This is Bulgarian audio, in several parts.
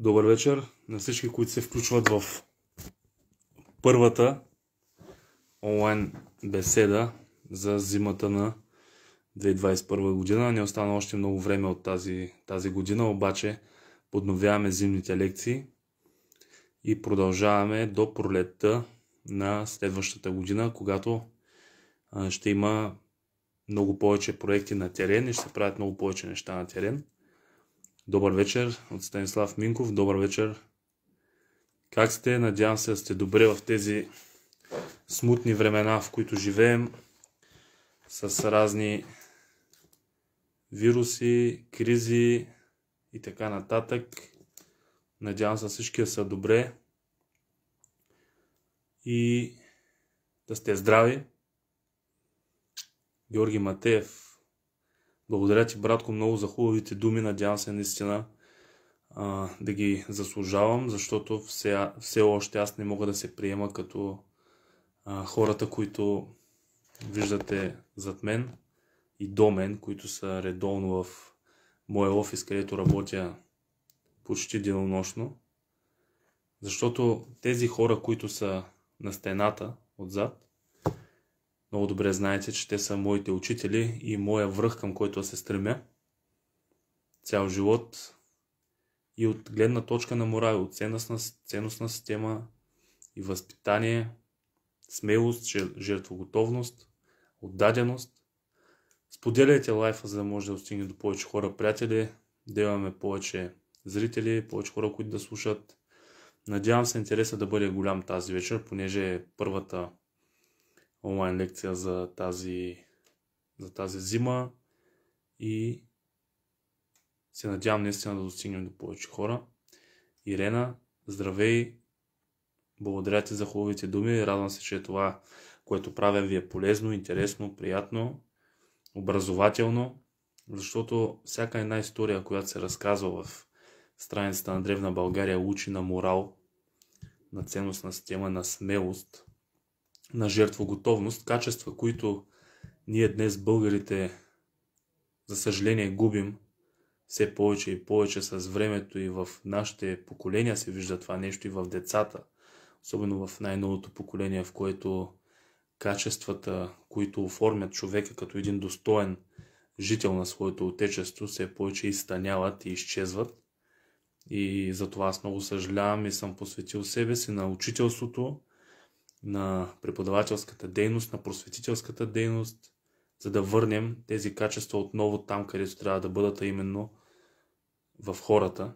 Добър вечер на всички, които се включват в първата онлайн беседа за зимата на 2021 година. Не остана още много време от тази, тази година, обаче подновяваме зимните лекции и продължаваме до пролетта на следващата година, когато ще има много повече проекти на терен и ще се правят много повече неща на терен. Добър вечер от Станислав Минков. Добър вечер. Как сте? Надявам се да сте добре в тези смутни времена, в които живеем, с разни вируси, кризи и така нататък. Надявам се всички да са добре и да сте здрави. Георги Матеев, благодаря ти, братко, много за хубавите думи. Надявам се наистина а, да ги заслужавам, защото все, все още аз не мога да се приема като а, хората, които виждате зад мен и до мен, които са редовно в моя офис, където работя почти денонощно. Защото тези хора, които са на стената отзад, много добре знаете, че те са моите учители и моя връх, към който се стремя цял живот. И от гледна точка на морал, от ценностна, ценностна система и възпитание, смелост, жертвоготовност, отдаденост. Споделяйте лайфа, за да може да достигне до повече хора, приятели, да имаме повече зрители, повече хора, които да слушат. Надявам се интереса да бъде голям тази вечер, понеже е първата онлайн лекция за тази, за тази зима и се надявам наистина да достигнем до повече хора. Ирена, здравей! Благодаря ти за хубавите думи. Радвам се, че е това, което правя ви е полезно, интересно, приятно, образователно, защото всяка една история, която се разказва в страницата на Древна България, учи на морал, на ценностна система, на смелост – на жертвоготовност, качества, които ние днес българите, за съжаление, губим все повече и повече с времето и в нашите поколения се вижда това нещо и в децата, особено в най-новото поколение, в което качествата, които оформят човека като един достоен жител на своето отечество, се повече изстаняват и изчезват. И затова аз много съжалявам и съм посветил себе си на учителството, на преподавателската дейност, на просветителската дейност, за да върнем тези качества отново там, където трябва да бъдат, а именно в хората.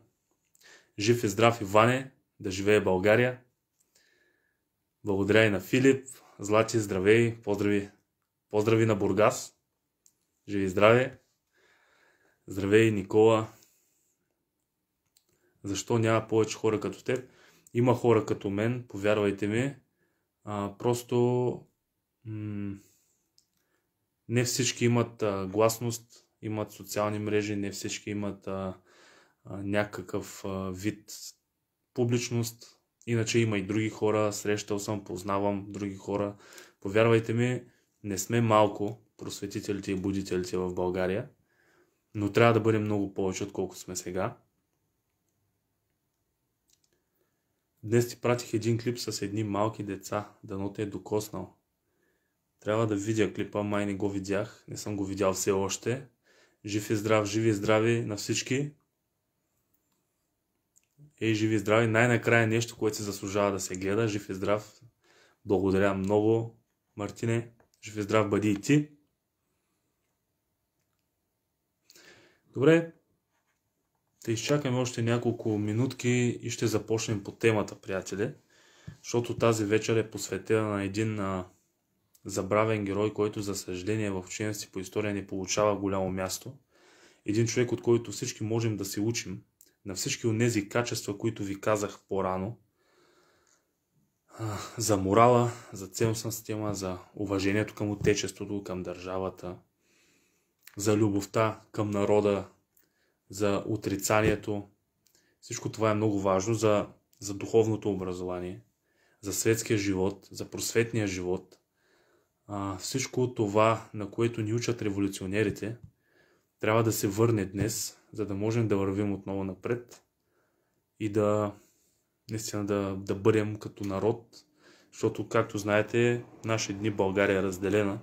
Жив и здрав Иване, да живее България. Благодаря и на Филип, Злати, здравей, поздрави, поздрави на Бургас. Живи и здраве. Здравей, Никола. Защо няма повече хора като теб? Има хора като мен, повярвайте ми. А, просто м- не всички имат а, гласност, имат социални мрежи, не всички имат а, а, някакъв а, вид публичност. Иначе има и други хора, срещал съм, познавам други хора. Повярвайте ми, не сме малко просветителите и будителите в България, но трябва да бъдем много повече, отколкото сме сега. Днес ти пратих един клип с едни малки деца, дано те е докоснал. Трябва да видя клипа, май не го видях, не съм го видял все още. Жив и здрав, живи и здрави на всички. Ей, живи и здрави, най-накрая нещо, което се заслужава да се гледа. Жив и здрав, благодаря много, Мартине. Жив и здрав бъди и ти. Добре, Та изчакаме още няколко минутки и ще започнем по темата, приятели. Защото тази вечер е посветена на един а, забравен герой, който за съжаление в ученици по история не получава голямо място. Един човек, от който всички можем да се учим на всички от тези качества, които ви казах по-рано. А, за морала, за ценностна система, за уважението към отечеството, към държавата, за любовта към народа, за отрицанието. Всичко това е много важно за, за духовното образование, за светския живот, за просветния живот. А, всичко това, на което ни учат революционерите, трябва да се върне днес, за да можем да вървим отново напред и да наистина да, да бъдем като народ, защото, както знаете, наши дни България е разделена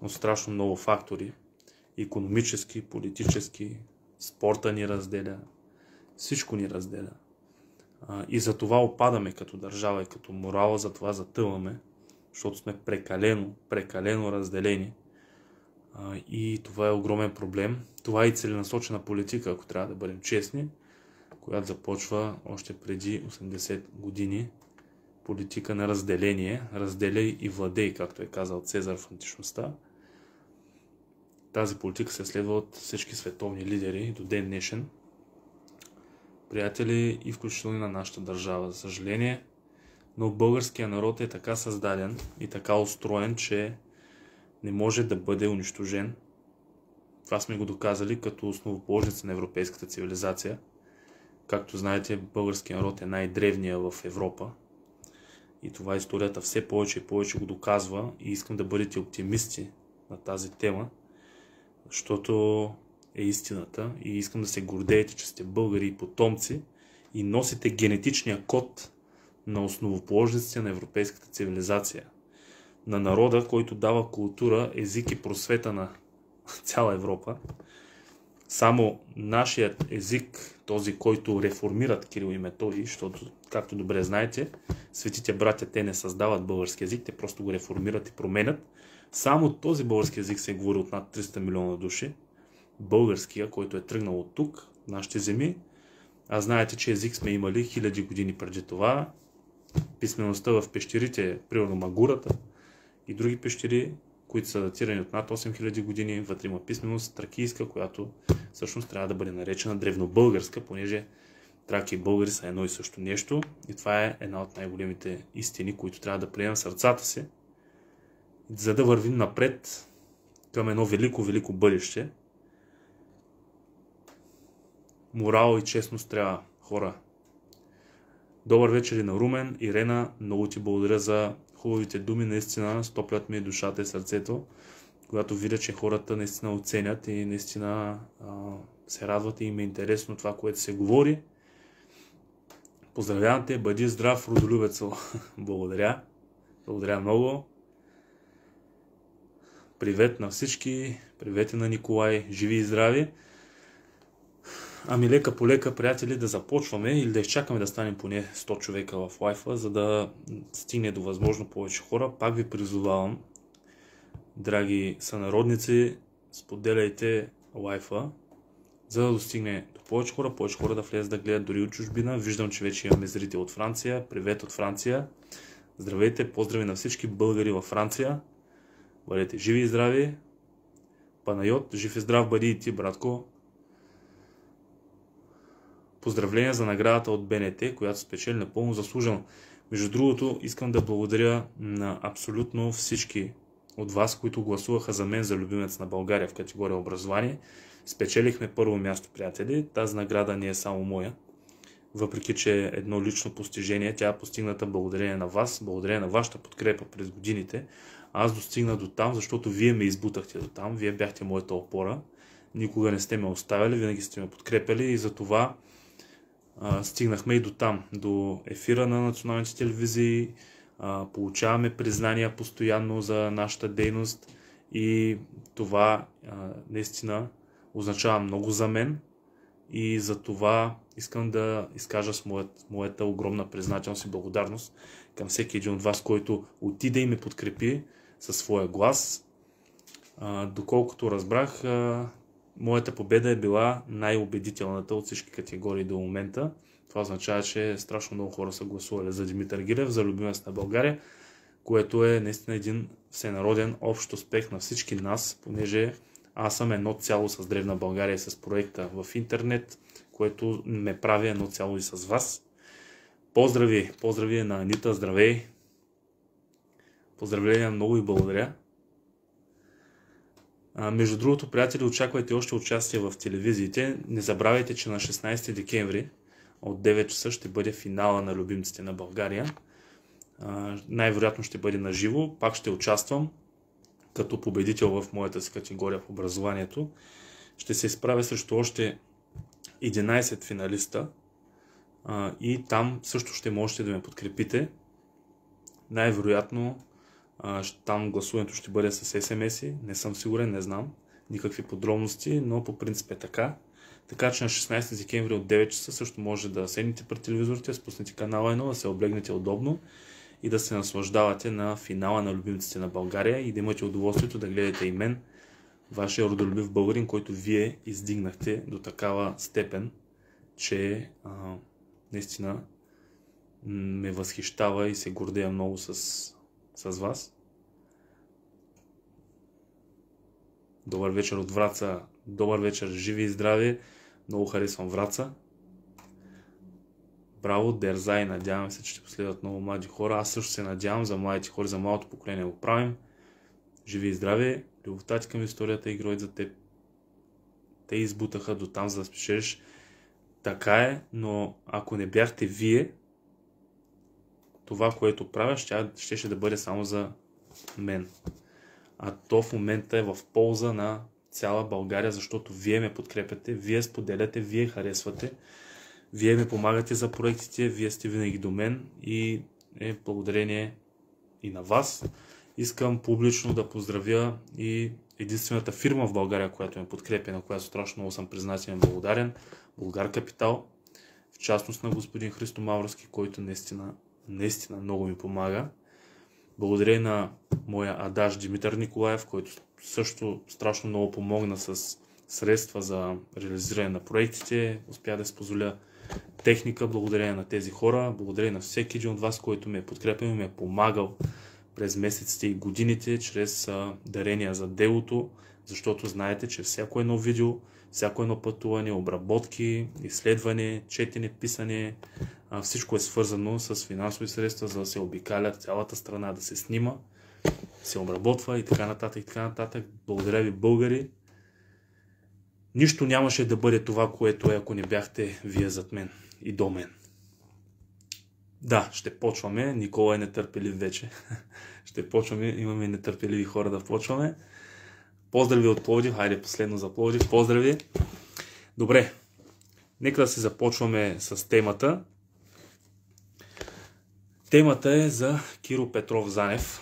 от страшно много фактори. Економически, политически, спорта ни разделя, всичко ни разделя. И за това опадаме като държава и като морала, за това затъваме, защото сме прекалено, прекалено разделени. И това е огромен проблем. Това е и целенасочена политика, ако трябва да бъдем честни, която започва още преди 80 години. Политика на разделение, разделяй и владей, както е казал Цезар в античността. Тази политика се следва от всички световни лидери до ден днешен, приятели и включително и на нашата държава. За съжаление, но българския народ е така създаден и така устроен, че не може да бъде унищожен. Това сме го доказали като основоположница на европейската цивилизация. Както знаете, българския народ е най-древния в Европа. И това историята все повече и повече го доказва и искам да бъдете оптимисти на тази тема, защото е истината и искам да се гордеете, че сте българи и потомци и носите генетичния код на основоположниците на европейската цивилизация, на народа, който дава култура, език и просвета на цяла Европа. Само нашият език, този, който реформират Кирил и Методи, защото, както добре знаете, светите братя те не създават български език, те просто го реформират и променят – само този български язик се е говори от над 300 милиона души. Българския, който е тръгнал от тук, нашите земи. А знаете, че език сме имали хиляди години преди това. Писмеността в пещерите, примерно Магурата и други пещери, които са датирани от над 8000 години. Вътре има писменост тракийска, която всъщност трябва да бъде наречена древнобългарска, понеже траки и българи са едно и също нещо. И това е една от най-големите истини, които трябва да приемем сърцата си, за да вървим напред към едно велико, велико бъдеще. Морал и честност трябва, хора. Добър вечер и на Румен. Ирена, много ти благодаря за хубавите думи. Наистина стоплят ми е душата и сърцето, когато видя, че хората наистина оценят и наистина а, се радват и им е интересно това, което се говори. Поздравявам те, бъди здрав, родолюбецо. благодаря. Благодаря много. Привет на всички, привет на Николай, живи и здрави. Ами лека по лека, приятели, да започваме или да изчакаме да станем поне 100 човека в лайфа, за да стигне до възможно повече хора. Пак ви призовавам, драги сънародници, споделяйте лайфа, за да достигне до повече хора, повече хора да влезат да гледат дори от чужбина. Виждам, че вече имаме зрители от Франция. Привет от Франция! Здравейте, поздрави на всички българи във Франция! Бъдете живи и здрави. Панайот, жив и здрав бъди и ти, братко. Поздравления за наградата от БНТ, която спечели напълно заслужено. Между другото, искам да благодаря на абсолютно всички от вас, които гласуваха за мен за любимец на България в категория образование. Спечелихме първо място, приятели. Тази награда не е само моя. Въпреки, че е едно лично постижение, тя е постигната благодарение на вас, благодарение на вашата подкрепа през годините. Аз достигна до там, защото вие ме избутахте до там, вие бяхте моята опора. Никога не сте ме оставили. винаги сте ме подкрепили и затова а, стигнахме и до там, до ефира на националните телевизии, а, получаваме признания постоянно за нашата дейност и това а, наистина означава много за мен и за това искам да изкажа с моят, моята огромна признателност и благодарност към всеки един от вас, който отиде и ме подкрепи със своя глас. А, доколкото разбрах, а, моята победа е била най-убедителната от всички категории до момента. Това означава, че страшно много хора са гласували за Димитър Гилев, за любимец на България, което е наистина един всенароден общ успех на всички нас, понеже аз съм едно цяло с Древна България и с проекта в интернет, което ме прави едно цяло и с вас. Поздрави! Поздрави на Анита! Здравей! Поздравления, много и благодаря. А, между другото, приятели, очаквайте още участие в телевизиите. Не забравяйте, че на 16 декември от 9 часа ще бъде финала на любимците на България. най-вероятно ще бъде на живо. Пак ще участвам като победител в моята си категория в образованието. Ще се изправя срещу още 11 финалиста а, и там също ще можете да ме подкрепите. Най-вероятно там гласуването ще бъде с SMS-и, не съм сигурен, не знам никакви подробности, но по принцип е така. Така че на 16 декември от 9 часа също може да седнете пред телевизорите, спуснете канала 1, да се облегнете удобно и да се наслаждавате на финала на любимците на България и да имате удоволствието да гледате и мен, вашия родолюбив българин, който вие издигнахте до такава степен, че а, наистина ме възхищава и се гордея много с с вас. Добър вечер от Враца. Добър вечер, живи и здрави. Много харесвам Враца. Браво, дерзай. Надявам се, че ще последват много млади хора. Аз също се надявам за младите хора, за малото поколение го правим. Живи и здрави. Любовта ти към историята и героят за теб. Те избутаха до там, за да спешеш. Така е, но ако не бяхте вие, това, което правя, ще, ще, да бъде само за мен. А то в момента е в полза на цяла България, защото вие ме подкрепяте, вие споделяте, вие харесвате, вие ми помагате за проектите, вие сте винаги до мен и е благодарение и на вас. Искам публично да поздравя и единствената фирма в България, която ме подкрепя, на която страшно много съм признателен благодарен, Българ Капитал, в частност на господин Христо Мавровски, който наистина наистина много ми помага. Благодаря на моя адаш Димитър Николаев, който също страшно много помогна с средства за реализиране на проектите. Успя да си техника, благодарение на тези хора, благодаря на всеки един от вас, който ме е подкрепил и ме е помагал през месеците и годините, чрез дарения за делото, защото знаете, че всяко едно видео, всяко едно пътуване, обработки, изследване, четене, писане, всичко е свързано с финансови средства, за да се обикаля цялата страна, да се снима, се обработва и така нататък, и така нататък. Благодаря ви, българи. Нищо нямаше да бъде това, което е, ако не бяхте вие зад мен и до мен. Да, ще почваме. Никола е нетърпелив вече. ще почваме. Имаме нетърпеливи хора да почваме. Поздрави от Пловдив. Хайде, последно за Пловдив. Поздрави. Добре. Нека да се започваме с темата. Темата е за Киро Петров Занев.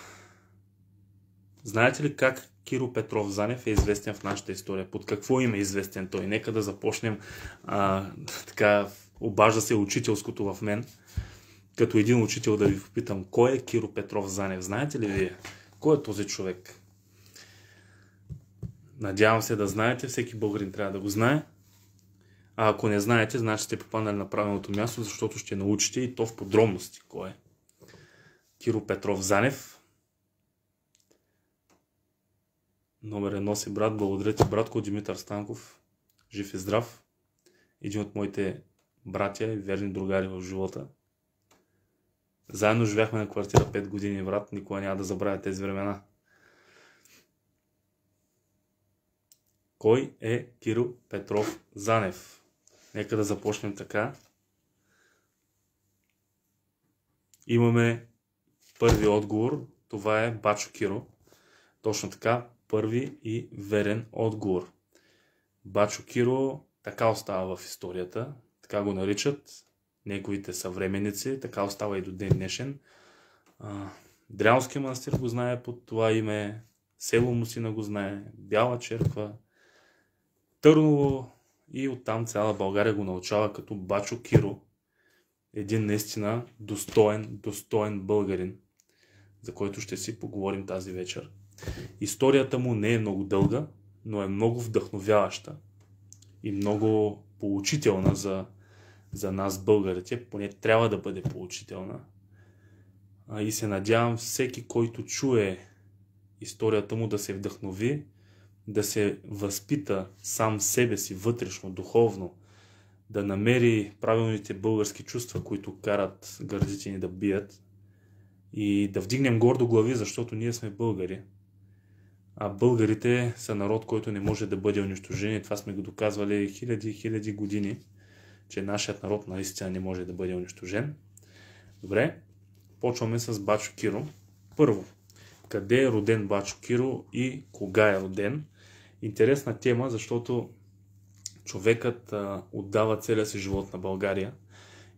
Знаете ли как Киро Петров Занев е известен в нашата история? Под какво име е известен той? Нека да започнем а, така, обажда се учителското в мен. Като един учител да ви попитам, кой е Киро Петров Занев? Знаете ли вие? Кой е този човек? Надявам се да знаете, всеки българин трябва да го знае. А ако не знаете, значи сте попаднали на правилното място, защото ще научите и то в подробности кой е. Киро Петров Занев. Номер едно си брат, благодаря ти братко Димитър Станков, жив и здрав. Един от моите братя и верни другари в живота. Заедно живяхме на квартира 5 години, брат, никога няма да забравя тези времена. Кой е Киро Петров Занев? Нека да започнем така. Имаме Първи отговор, това е Бачо Киро. Точно така, първи и верен отговор. Бачо Киро така остава в историята, така го наричат неговите съвременици, така остава и до ден днешен. Дрянския манастир го знае под това име, село Мусина го знае, Бяла черква, Търново и оттам цяла България го научава като Бачо Киро. Един наистина достоен, достоен българин за който ще си поговорим тази вечер. Историята му не е много дълга, но е много вдъхновяваща и много поучителна за, за нас българите, поне трябва да бъде поучителна. А и се надявам всеки, който чуе историята му да се вдъхнови, да се възпита сам себе си вътрешно, духовно, да намери правилните български чувства, които карат гърдите ни да бият и да вдигнем гордо глави, защото ние сме българи. А българите са народ, който не може да бъде унищожен. И това сме го доказвали хиляди и хиляди години, че нашият народ наистина не може да бъде унищожен. Добре, почваме с Бачо Киро. Първо, къде е роден Бачо Киро и кога е роден? Интересна тема, защото човекът а, отдава целия си живот на България –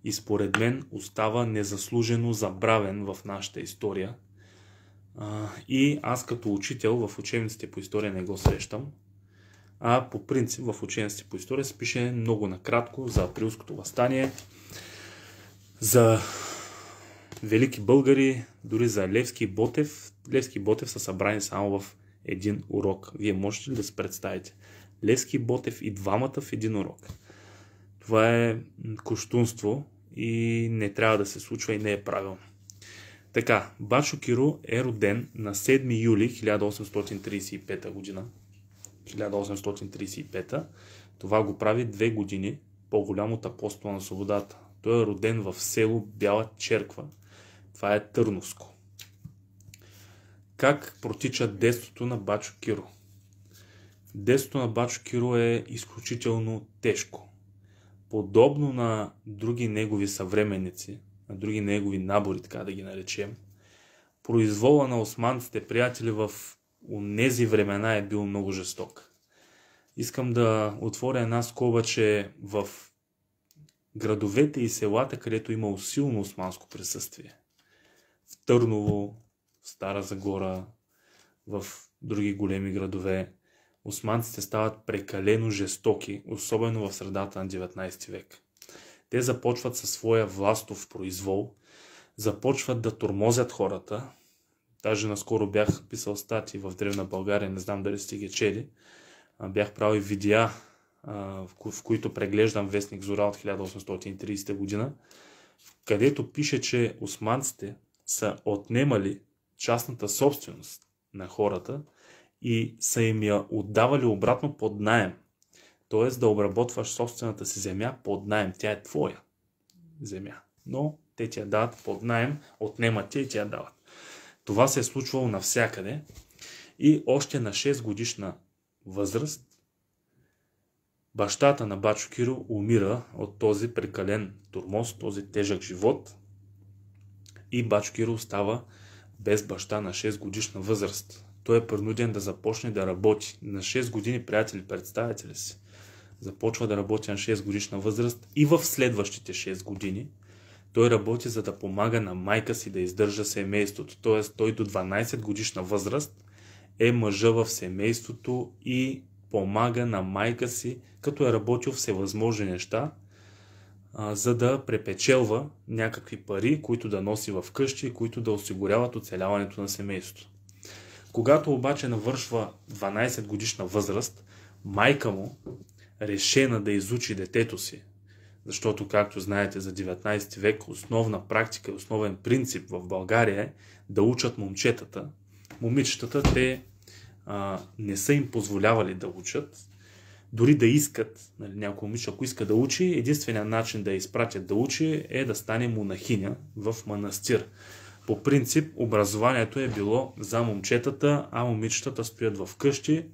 и според мен остава незаслужено забравен в нашата история. и аз като учител в учебниците по история не го срещам, а по принцип в учебниците по история се пише много накратко за априлското възстание, за велики българи, дори за Левски и Ботев. Левски и Ботев са събрани само в един урок. Вие можете ли да се представите? Левски и Ботев и двамата в един урок. Това е коштунство, и не трябва да се случва и не е правилно. Така, Башо Киро е роден на 7 юли 1835 година. 1835. Това го прави две години по-голям от апостола на свободата. Той е роден в село Бяла Черква. Това е Търновско. Как протича детството на Бачо Киро? Детството на Бачо Киро е изключително тежко подобно на други негови съвременници, на други негови набори, така да ги наречем, произвола на османците, приятели в тези времена е бил много жесток. Искам да отворя една скоба, че в градовете и селата, където е има силно османско присъствие, в Търново, в Стара Загора, в други големи градове, османците стават прекалено жестоки, особено в средата на 19 век. Те започват със своя властов произвол, започват да тормозят хората. Даже наскоро бях писал стати в Древна България, не знам дали сте ги чели. Бях правил видеа, в които преглеждам вестник Зора от 1830 година, където пише, че османците са отнемали частната собственост на хората – и са им я отдавали обратно под найем. Тоест да обработваш собствената си земя под найем. Тя е твоя земя. Но те ти я дават под найем, отнемат те и ти я дават. Това се е случвало навсякъде. И още на 6 годишна възраст бащата на Бачо Киро умира от този прекален турмоз, този тежък живот. И Бачо Киро остава без баща на 6 годишна възраст той е принуден да започне да работи. На 6 години, приятели, представете ли си? Започва да работи на 6 годишна възраст и в следващите 6 години той работи за да помага на майка си да издържа семейството. Т.е. той до 12 годишна възраст е мъжа в семейството и помага на майка си, като е работил всевъзможни неща, а, за да препечелва някакви пари, които да носи в къщи, които да осигуряват оцеляването на семейството. Когато обаче навършва 12 годишна възраст, майка му, решена да изучи детето си, защото, както знаете, за 19 век основна практика и основен принцип в България е да учат момчетата. Момичетата те а, не са им позволявали да учат, дори да искат, нали, някой момиче, ако иска да учи, единственият начин да я изпратят да учи е да стане монахиня в манастир. По принцип, образованието е било за момчетата, а момичетата стоят в къщи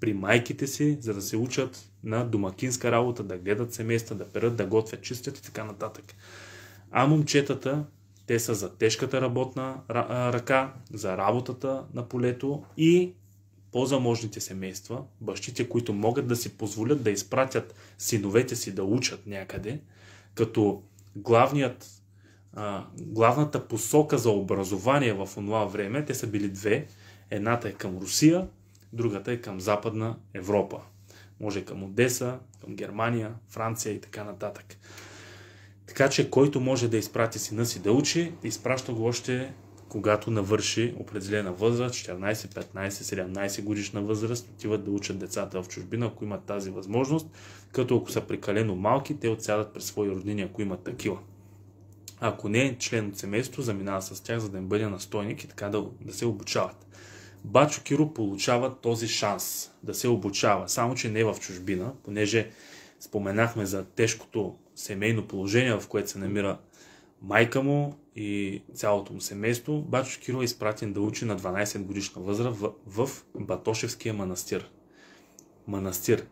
при майките си, за да се учат на домакинска работа, да гледат семейства, да перат, да готвят, чистят и така нататък. А момчетата, те са за тежката работна ръка, за работата на полето и по-заможните семейства, бащите, които могат да си позволят да изпратят синовете си да учат някъде, като главният главната посока за образование в това време, те са били две. Едната е към Русия, другата е към Западна Европа. Може към Одеса, към Германия, Франция и така нататък. Така че който може да изпрати сина си да учи, изпраща го още когато навърши определена възраст, 14, 15, 17 годишна възраст, отиват да учат децата в чужбина, ако имат тази възможност, като ако са прекалено малки, те отсядат през свои роднини, ако имат такива ако не е член от семейството, заминава с тях, за да им бъде настойник и така да, да се обучават. Бачо Киро получава този шанс да се обучава, само че не в чужбина, понеже споменахме за тежкото семейно положение, в което се намира майка му и цялото му семейство. Бачо Киро е изпратен да учи на 12 годишна възраст в, в Батошевския манастир. Манастир.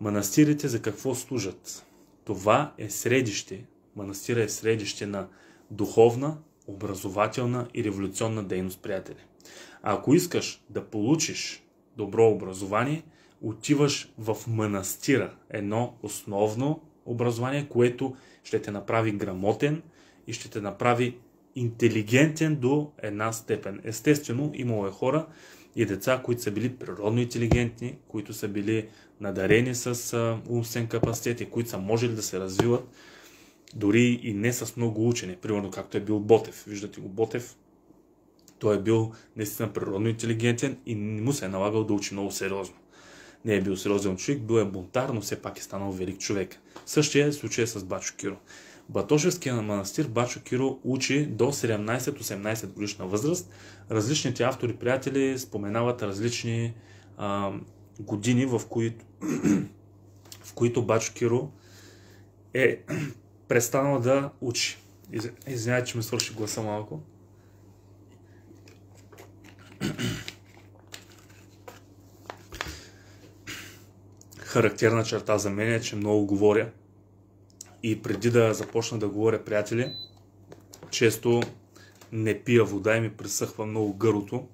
Манастирите за какво служат? Това е средище Манастира е средище на духовна, образователна и революционна дейност, приятели. А ако искаш да получиш добро образование, отиваш в манастира. Едно основно образование, което ще те направи грамотен и ще те направи интелигентен до една степен. Естествено, имало е хора и деца, които са били природно интелигентни, които са били надарени с умствен капацитет и които са можели да се развиват дори и не с много учене, примерно както е бил Ботев. Виждате го Ботев, той е бил наистина природно интелигентен и не му се е налагал да учи много сериозно. Не е бил сериозен човек, бил е бунтар, но все пак е станал велик човек. Същия е случай с Бачо Киро. Батошевския манастир Бачо Киро учи до 17-18 годишна възраст. Различните автори, приятели споменават различни а, години, в които, в които Бачо Киро е престанал да учи. Извинявай, че ме свърши гласа малко. Характерна черта за мен е, че много говоря. И преди да започна да говоря, приятели, често не пия вода и ми пресъхва много гърлото.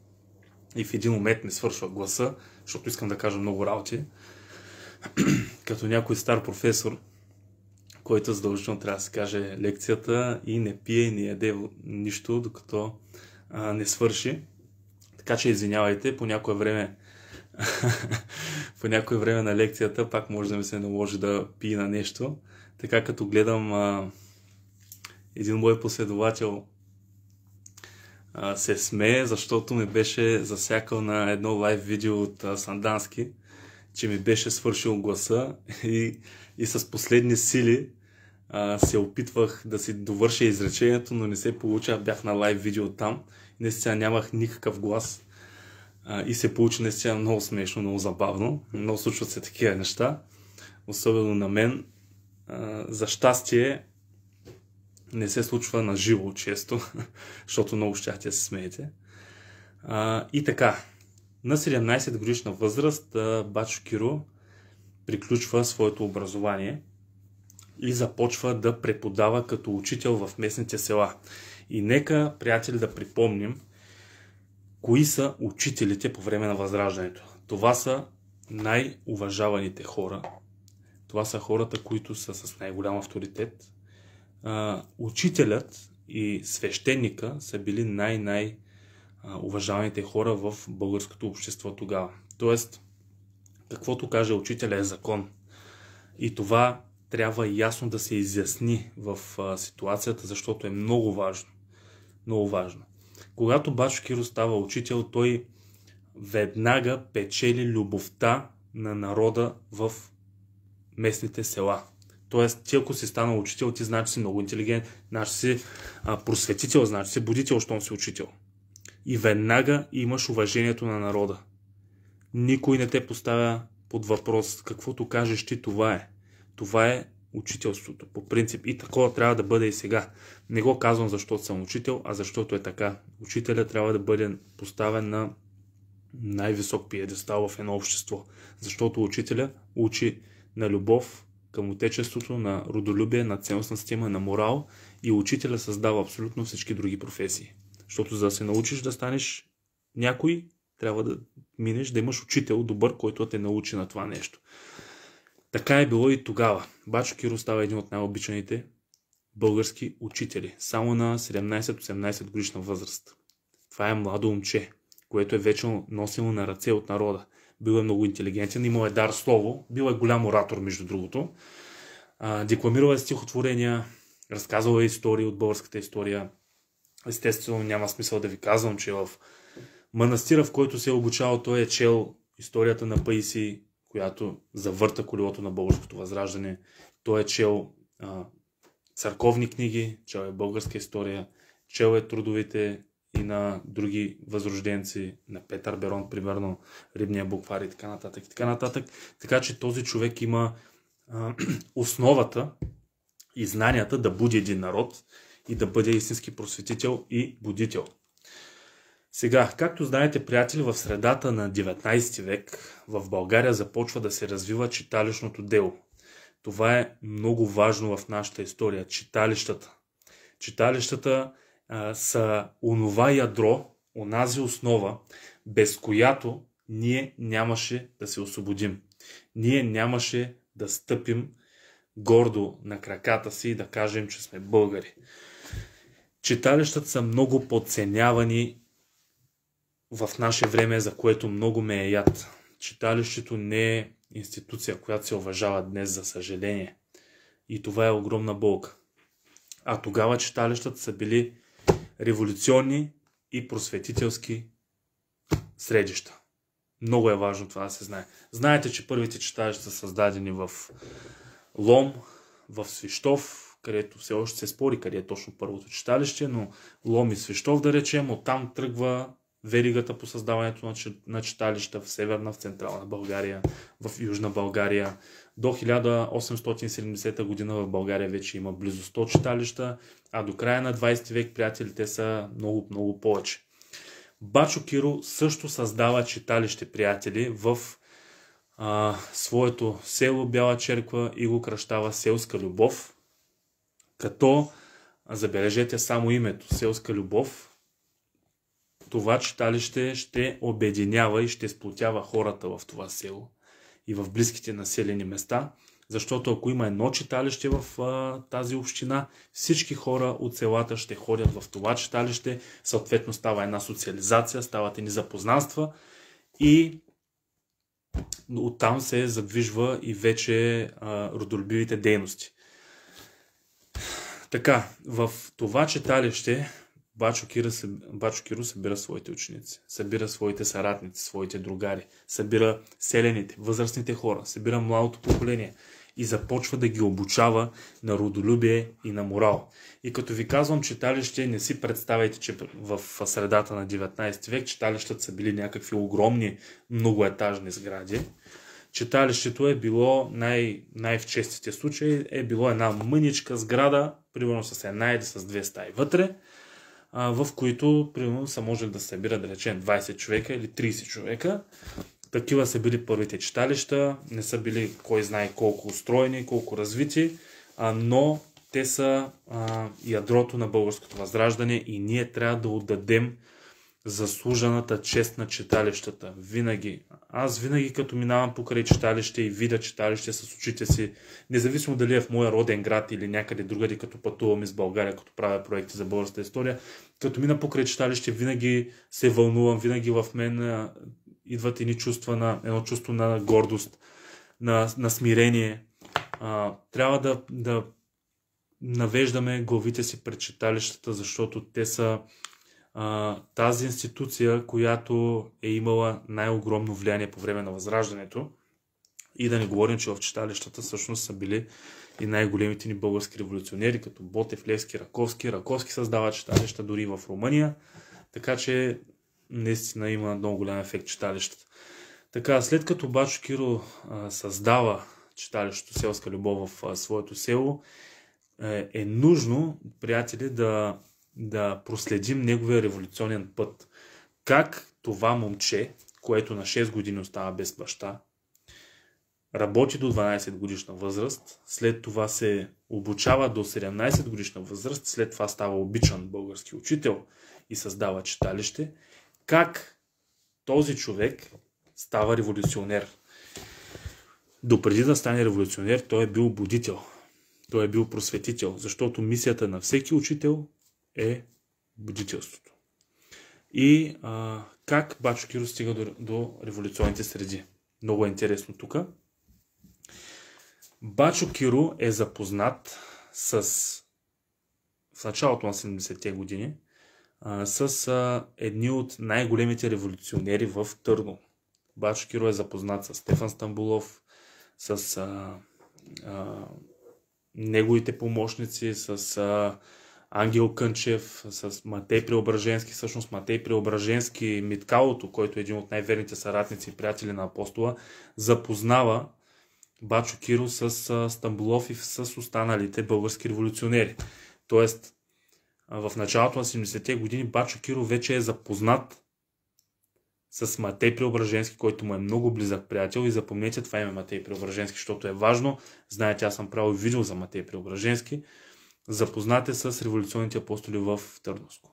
И в един момент ми свършва гласа, защото искам да кажа много работи. Като някой стар професор, който задължително трябва да се каже лекцията и не пие и не яде нищо, докато а, не свърши. Така че извинявайте, по някое време по някое време на лекцията пак може да ми се наложи да пи на нещо. Така като гледам а, един мой последовател а, се смее, защото ми беше засякал на едно лайв видео от а, Сандански, че ми беше свършил гласа и, и с последни сили а, се опитвах да си довърша изречението, но не се получа. Бях на лайв видео там. Наистина нямах никакъв глас. А, и се получи наистина много смешно, много забавно. Но случват се такива неща. Особено на мен. А, за щастие не се случва на живо често, защото много щяхте да се смеете. А, и така, на 17 годишна възраст Бачо Киро приключва своето образование – и започва да преподава като учител в местните села. И нека, приятели, да припомним кои са учителите по време на Възраждането. Това са най-уважаваните хора. Това са хората, които са с най-голям авторитет. учителят и свещеника са били най-най уважаваните хора в българското общество тогава. Тоест, каквото каже учителя е закон. И това трябва ясно да се изясни в а, ситуацията, защото е много важно. Много важно. Когато Бачо Киро става учител, той веднага печели любовта на народа в местните села. Тоест, ти ако си станал учител, ти значи си много интелигент, значи си а, просветител, значи си будител, щом си учител. И веднага имаш уважението на народа. Никой не те поставя под въпрос. Каквото кажеш ти, това е. Това е учителството, по принцип. И такова трябва да бъде и сега. Не го казвам защото съм учител, а защото е така. Учителя трябва да бъде поставен на най-висок пиедестал в едно общество. Защото учителя учи на любов към отечеството, на родолюбие, на ценностна система, на морал и учителя създава абсолютно всички други професии. Защото за да се научиш да станеш някой, трябва да минеш, да имаш учител добър, който те научи на това нещо. Така е било и тогава. Бачо Киро става един от най-обичаните български учители, само на 17-18 годишна възраст. Това е младо момче, което е вечно носило на ръце от народа. Бил е много интелигентен, имал е дар слово, бил е голям оратор, между другото. декламирал е стихотворения, разказвал е истории от българската история. Естествено, няма смисъл да ви казвам, че в манастира, в който се е обучавал, той е чел историята на Паиси, която завърта колелото на българското възраждане. Той е чел а, църковни книги, чел е българска история, чел е трудовите и на други възрожденци, на Петър Берон, примерно, Рибния буквар и така нататък. И така, нататък. така че този човек има а, основата и знанията да буди един народ и да бъде истински просветител и будител. Сега, както знаете, приятели, в средата на 19 век в България започва да се развива читалищното дело. Това е много важно в нашата история читалищата. Читалищата а, са онова ядро, онази основа, без която ние нямаше да се освободим. Ние нямаше да стъпим гордо на краката си и да кажем, че сме българи. Читалищата са много подценявани в наше време, за което много ме е яд. Читалището не е институция, която се уважава днес, за съжаление. И това е огромна болка. А тогава читалищата са били революционни и просветителски средища. Много е важно това да се знае. Знаете, че първите читалища са създадени в Лом, в Свищов, където все още се спори къде е точно първото читалище, но Лом и Свищов, да речем, оттам тръгва веригата по създаването на, на читалища в Северна, в Централна България, в Южна България. До 1870 година в България вече има близо 100 читалища, а до края на 20 век, приятели, те са много, много повече. Бачо Киро също създава читалище, приятели, в а, своето село Бяла черква и го кръщава Селска любов, като, забележете само името, Селска любов, това читалище ще обединява и ще сплотява хората в това село и в близките населени места, защото ако има едно читалище в а, тази община, всички хора от селата ще ходят в това читалище, съответно става една социализация, стават едни запознанства и оттам се задвижва и вече а, родолюбивите дейности. Така, в това читалище Бачо, Кира, Бачо Киро събира своите ученици, събира своите саратници, своите другари, събира селените, възрастните хора, събира младото поколение и започва да ги обучава на родолюбие и на морал. И като ви казвам читалище, не си представяйте, че в средата на 19 век читалищата са били някакви огромни многоетажни сгради. Читалището е било, най- най-в честите случаи, е било една мъничка сграда, примерно с една или с две стаи вътре – а, в които примерно са можели да събира, да речем, 20 човека или 30 човека. Такива са били първите читалища, не са били кой знае колко устроени, колко развити, а, но те са а, ядрото на българското възраждане и ние трябва да отдадем заслужената чест на читалищата. Винаги. Аз винаги като минавам покрай читалище и видя читалище с очите си, независимо дали е в моя роден град или някъде другаде, като пътувам из България, като правя проекти за българската история, като мина покрай читалище, винаги се вълнувам, винаги в мен идват ини чувства на, едно чувство на гордост, на, на смирение. А, трябва да, да навеждаме главите си пред читалищата, защото те са тази институция, която е имала най-огромно влияние по време на Възраждането. И да не говорим, че в читалищата всъщност са били и най-големите ни български революционери, като Ботев, Левски, Раковски. Раковски създава читалища дори в Румъния, така че наистина има много голям ефект читалищата. Така, след като Бачо Киро а, създава читалището Селска любов в а, своето село, е, е нужно, приятели, да да проследим неговия революционен път. Как това момче, което на 6 години остава без баща, работи до 12 годишна възраст, след това се обучава до 17 годишна възраст, след това става обичан български учител и създава читалище, как този човек става революционер. Допреди да стане революционер, той е бил будител, той е бил просветител, защото мисията на всеки учител е будителството. И а, как Бачо Киро стига до, до революционните среди. Много е интересно тук. Бачо Киро е запознат с в началото на 70-те години а, с а, едни от най-големите революционери в Търно. Бачо Киро е запознат с Стефан Стамбулов, с а, а, неговите помощници, с а, Ангел Кънчев, с Матей Преображенски, всъщност Матей Преображенски Миткалото, който е един от най-верните съратници и приятели на апостола, запознава Бачо Киро с Стамбулов и с останалите български революционери. Тоест, в началото на 70-те години Бачо Киро вече е запознат с Матей Преображенски, който му е много близък приятел и запомнете това име Матей Преображенски, защото е важно. Знаете, аз съм правил видео за Матей Преображенски запознат е с революционните апостоли в Търновско.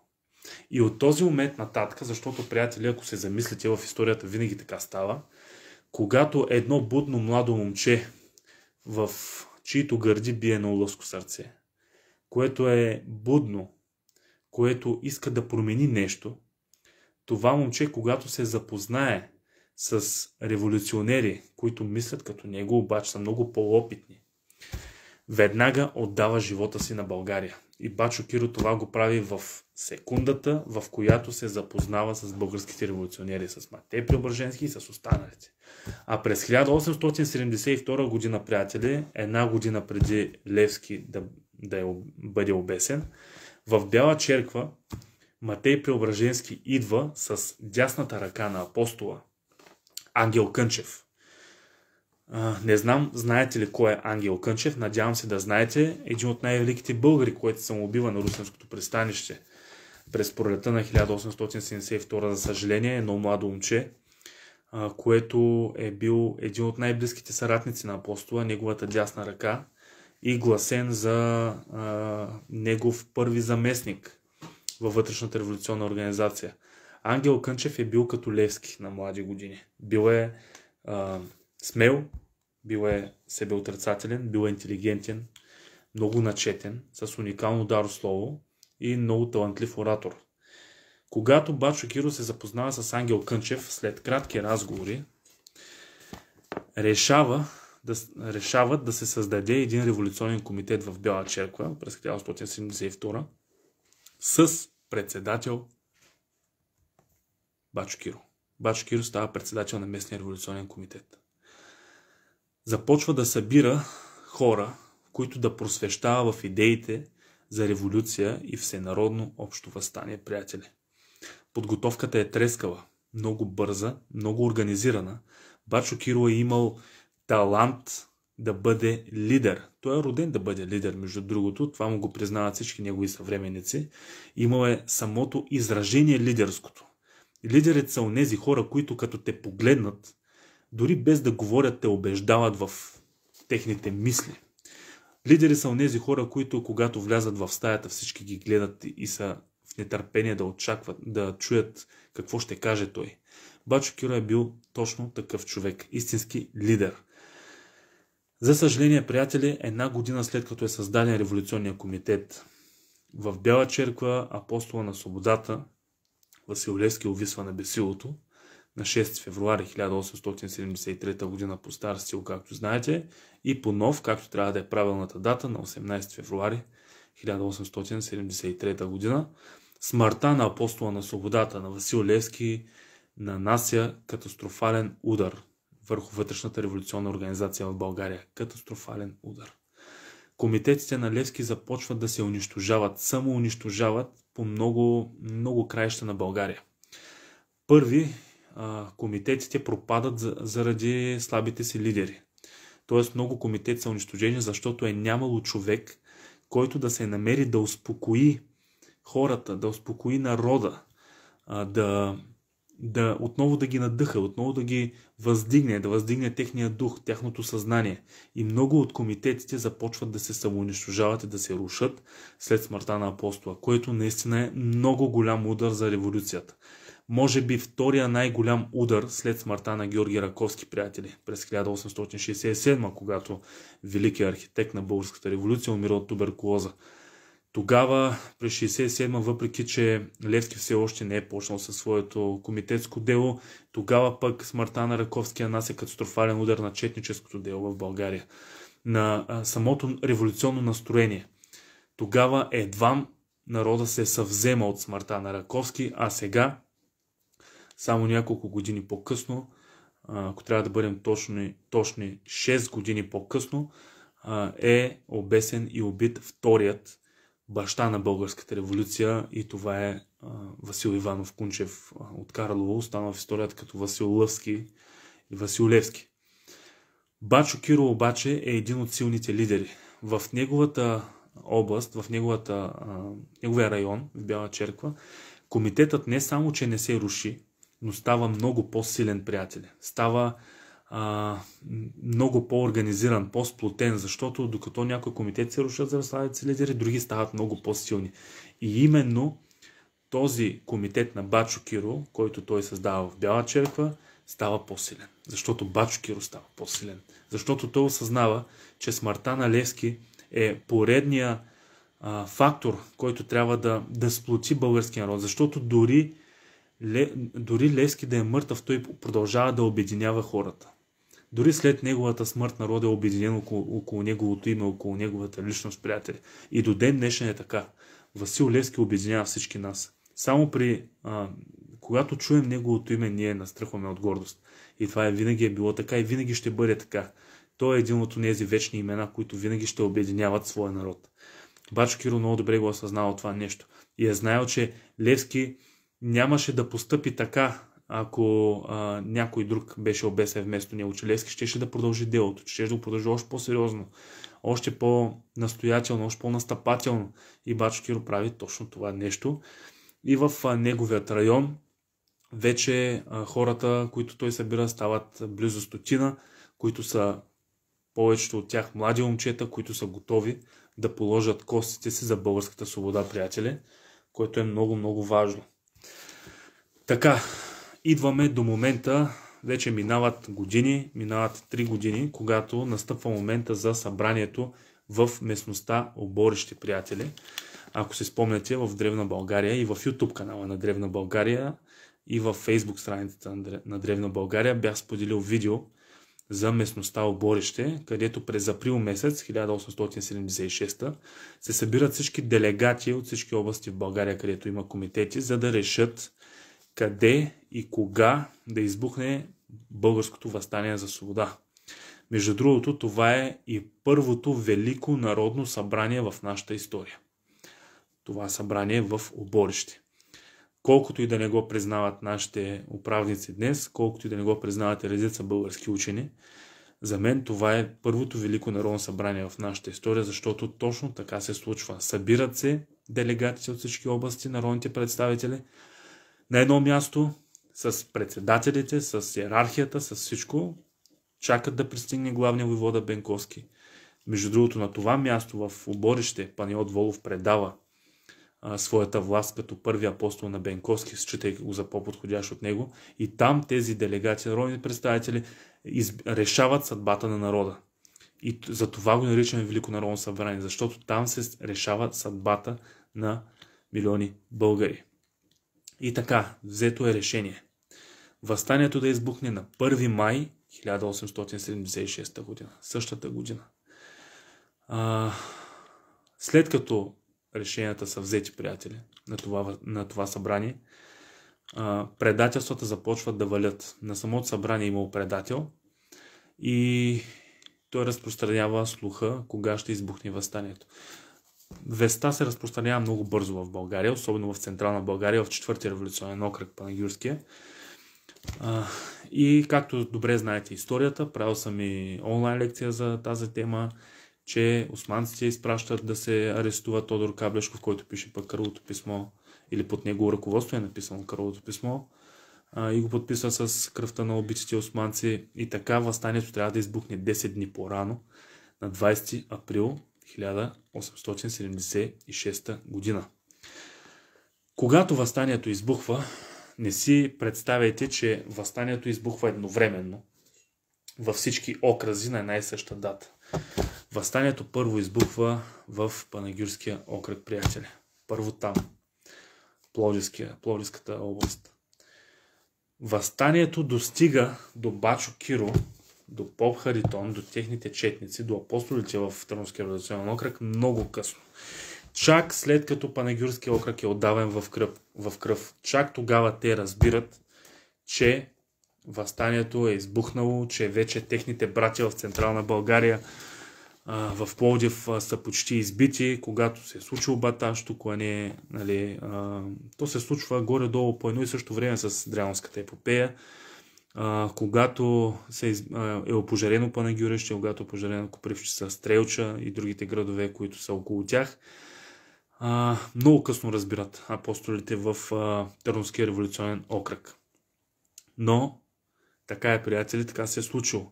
И от този момент нататък, защото, приятели, ако се замислите в историята, винаги така става, когато едно будно младо момче, в чието гърди бие на улъско сърце, което е будно, което иска да промени нещо, това момче, когато се запознае с революционери, които мислят като него, обаче са много по-опитни, веднага отдава живота си на България. И Бачо Киро това го прави в секундата, в която се запознава с българските революционери, с Матей Преображенски и с останалите. А през 1872 година, приятели, една година преди Левски да, да е, бъде обесен, в Бяла черква Матей Преображенски идва с дясната ръка на апостола, Ангел Кънчев – не знам, знаете ли кой е Ангел Кънчев, надявам се да знаете. Един от най-великите българи, който се убива на Русенското пристанище през пролета на 1872, за съжаление, едно младо момче, а, което е бил един от най-близките съратници на апостола, неговата дясна ръка и гласен за а, негов първи заместник във вътрешната революционна организация. Ангел Кънчев е бил като Левски на млади години. Бил е а, смел, бил е себеотрицателен, бил е интелигентен, много начетен, с уникално даро слово и много талантлив оратор. Когато Бачо Киро се запознава с Ангел Кънчев след кратки разговори, решава да, решават да се създаде един революционен комитет в Бяла черква през 1972 с председател Бачо Киро. Бачо Киро става председател на местния революционен комитет започва да събира хора, които да просвещава в идеите за революция и всенародно общо възстание, приятели. Подготовката е трескава, много бърза, много организирана. Бачо Киро е имал талант да бъде лидер. Той е роден да бъде лидер, между другото. Това му го признават всички негови съвременици. Имал е самото изражение лидерското. Лидерите са нези хора, които като те погледнат, дори без да говорят, те убеждават в техните мисли. Лидери са онези хора, които когато влязат в стаята, всички ги гледат и са в нетърпение да очакват, да чуят какво ще каже той. Бачо Киро е бил точно такъв човек, истински лидер. За съжаление, приятели, една година след като е създаден революционния комитет в Бяла черква, апостола на свободата, Васил Левски увисва на бесилото, на 6 февруари 1873 г. по стар стил, както знаете, и по нов, както трябва да е правилната дата, на 18 февруари 1873 г. Смъртта на апостола на свободата на Васил Левски нанася катастрофален удар върху вътрешната революционна организация в България. Катастрофален удар. Комитетите на Левски започват да се унищожават, самоунищожават по много, много краища на България. Първи комитетите пропадат заради слабите си лидери. Тоест много комитети са унищожени, защото е нямало човек, който да се намери да успокои хората, да успокои народа, да, да отново да ги надъха, отново да ги въздигне, да въздигне техния дух, тяхното съзнание. И много от комитетите започват да се самоунищожават и да се рушат след смъртта на апостола, което наистина е много голям удар за революцията може би втория най-голям удар след смъртта на Георги Раковски, приятели, през 1867, когато великият архитект на Българската революция умира от туберкулоза. Тогава, през 1967-, въпреки че Левски все още не е почнал със своето комитетско дело, тогава пък смъртта на Раковския е катастрофален удар на четническото дело в България, на самото революционно настроение. Тогава едва народа се съвзема от смъртта на Раковски, а сега само няколко години по-късно, ако трябва да бъдем точни, точни 6 години по-късно, е обесен и убит вторият баща на българската революция и това е Васил Иванов Кунчев от Карлово, остана в историята като Васил Лъвски и Васил Левски. Бачо Киро обаче е един от силните лидери. В неговата област, в неговата, неговия район, в Бяла черква, комитетът не само, че не се руши, но става много по-силен приятел. Става а, много по-организиран, по-сплотен, защото докато някои комитети се рушат за разслабици лидери, други стават много по-силни. И именно този комитет на Бачо Киро, който той създава в Бяла черква, става по-силен. Защото Бачо Киро става по-силен. Защото той осъзнава, че смъртта на Левски е поредния а, фактор, който трябва да, да сплоти българския народ. Защото дори Ле, дори Левски да е мъртъв, той продължава да обединява хората. Дори след неговата смърт народ е обединен около, около неговото име, около неговата личност, приятели. И до ден днешен е така. Васил Левски обединява всички нас. Само при... А, когато чуем неговото име, ние настръхваме от гордост. И това е винаги е било така и винаги ще бъде така. Той е един от тези вечни имена, които винаги ще обединяват своя народ. Бачо Киро много добре го е осъзнава това нещо. И е знаел, че Левски нямаше да постъпи така, ако а, някой друг беше обесен вместо него. Челевски щеше да продължи делото, щеше да го продължи още по-сериозно, още по-настоятелно, още по-настъпателно. И Бачо Киро прави точно това нещо. И в а, неговият район вече а, хората, които той събира, стават близо стотина, които са повечето от тях млади момчета, които са готови да положат костите си за българската свобода, приятели, което е много-много важно. Така, идваме до момента, вече минават години, минават 3 години, когато настъпва момента за събранието в местността Оборище, приятели. Ако се спомняте, в Древна България и в YouTube канала на Древна България и в Facebook страницата на Древна България бях споделил видео за местността Оборище, където през април месец 1876 се събират всички делегати от всички области в България, където има комитети, за да решат къде и кога да избухне българското възстание за свобода. Между другото, това е и първото велико народно събрание в нашата история. Това събрание в оборище. Колкото и да не го признават нашите управници днес, колкото и да не го признават редица български учени, за мен това е първото велико народно събрание в нашата история, защото точно така се случва. Събират се делегатите от всички области, народните представители – на едно място с председателите, с иерархията, с всичко, чакат да пристигне главния войвода Бенковски. Между другото, на това място в оборище Паниот Волов предава а, своята власт като първи апостол на Бенковски, считайки го за по-подходящ от него. И там тези делегации народни представители, из... решават съдбата на народа. И за това го наричаме Велико народно събрание, защото там се решава съдбата на милиони българи. И така, взето е решение. Възстанието да избухне на 1 май 1876 година, същата година. А, след като решенията са взети, приятели, на това, на това събрание, а, предателствата започват да валят. На самото събрание е имал предател и той разпространява слуха кога ще избухне възстанието. Веста се разпространява много бързо в България, особено в Централна България, в 4-ти революционен окръг Панагюрския. И както добре знаете историята, правил съм и онлайн лекция за тази тема, че османците изпращат да се арестува Тодор Каблешков, който пише пък Кървото писмо, или под негово ръководство е написано Кървото писмо, и го подписва с кръвта на убитите османци. И така възстанието трябва да избухне 10 дни по-рано, на 20 април 1876 година. Когато възстанието избухва, не си представяйте, че възстанието избухва едновременно във всички окрази на една и съща дата. Възстанието първо избухва в Панагюрския окръг, приятели. Първо там. Пловдивската област. Възстанието достига до Бачо Киро до Поп Харитон, до техните четници, до апостолите в Търновския революционен окръг много късно. Чак след като Панагюрския окръг е отдавен в кръв, в кръв, чак тогава те разбират, че възстанието е избухнало, че вече техните братя в Централна България в Пловдив са почти избити, когато се е случил баташ, клане, нали, то се случва горе-долу по едно и също време с Дрянската епопея а, когато се, а, е опожарено Панагюрище, когато е опожарено Копривче с Стрелча и другите градове, които са около тях, а, много късно разбират апостолите в а, Търновския революционен окръг. Но така е, приятели, така се е случило.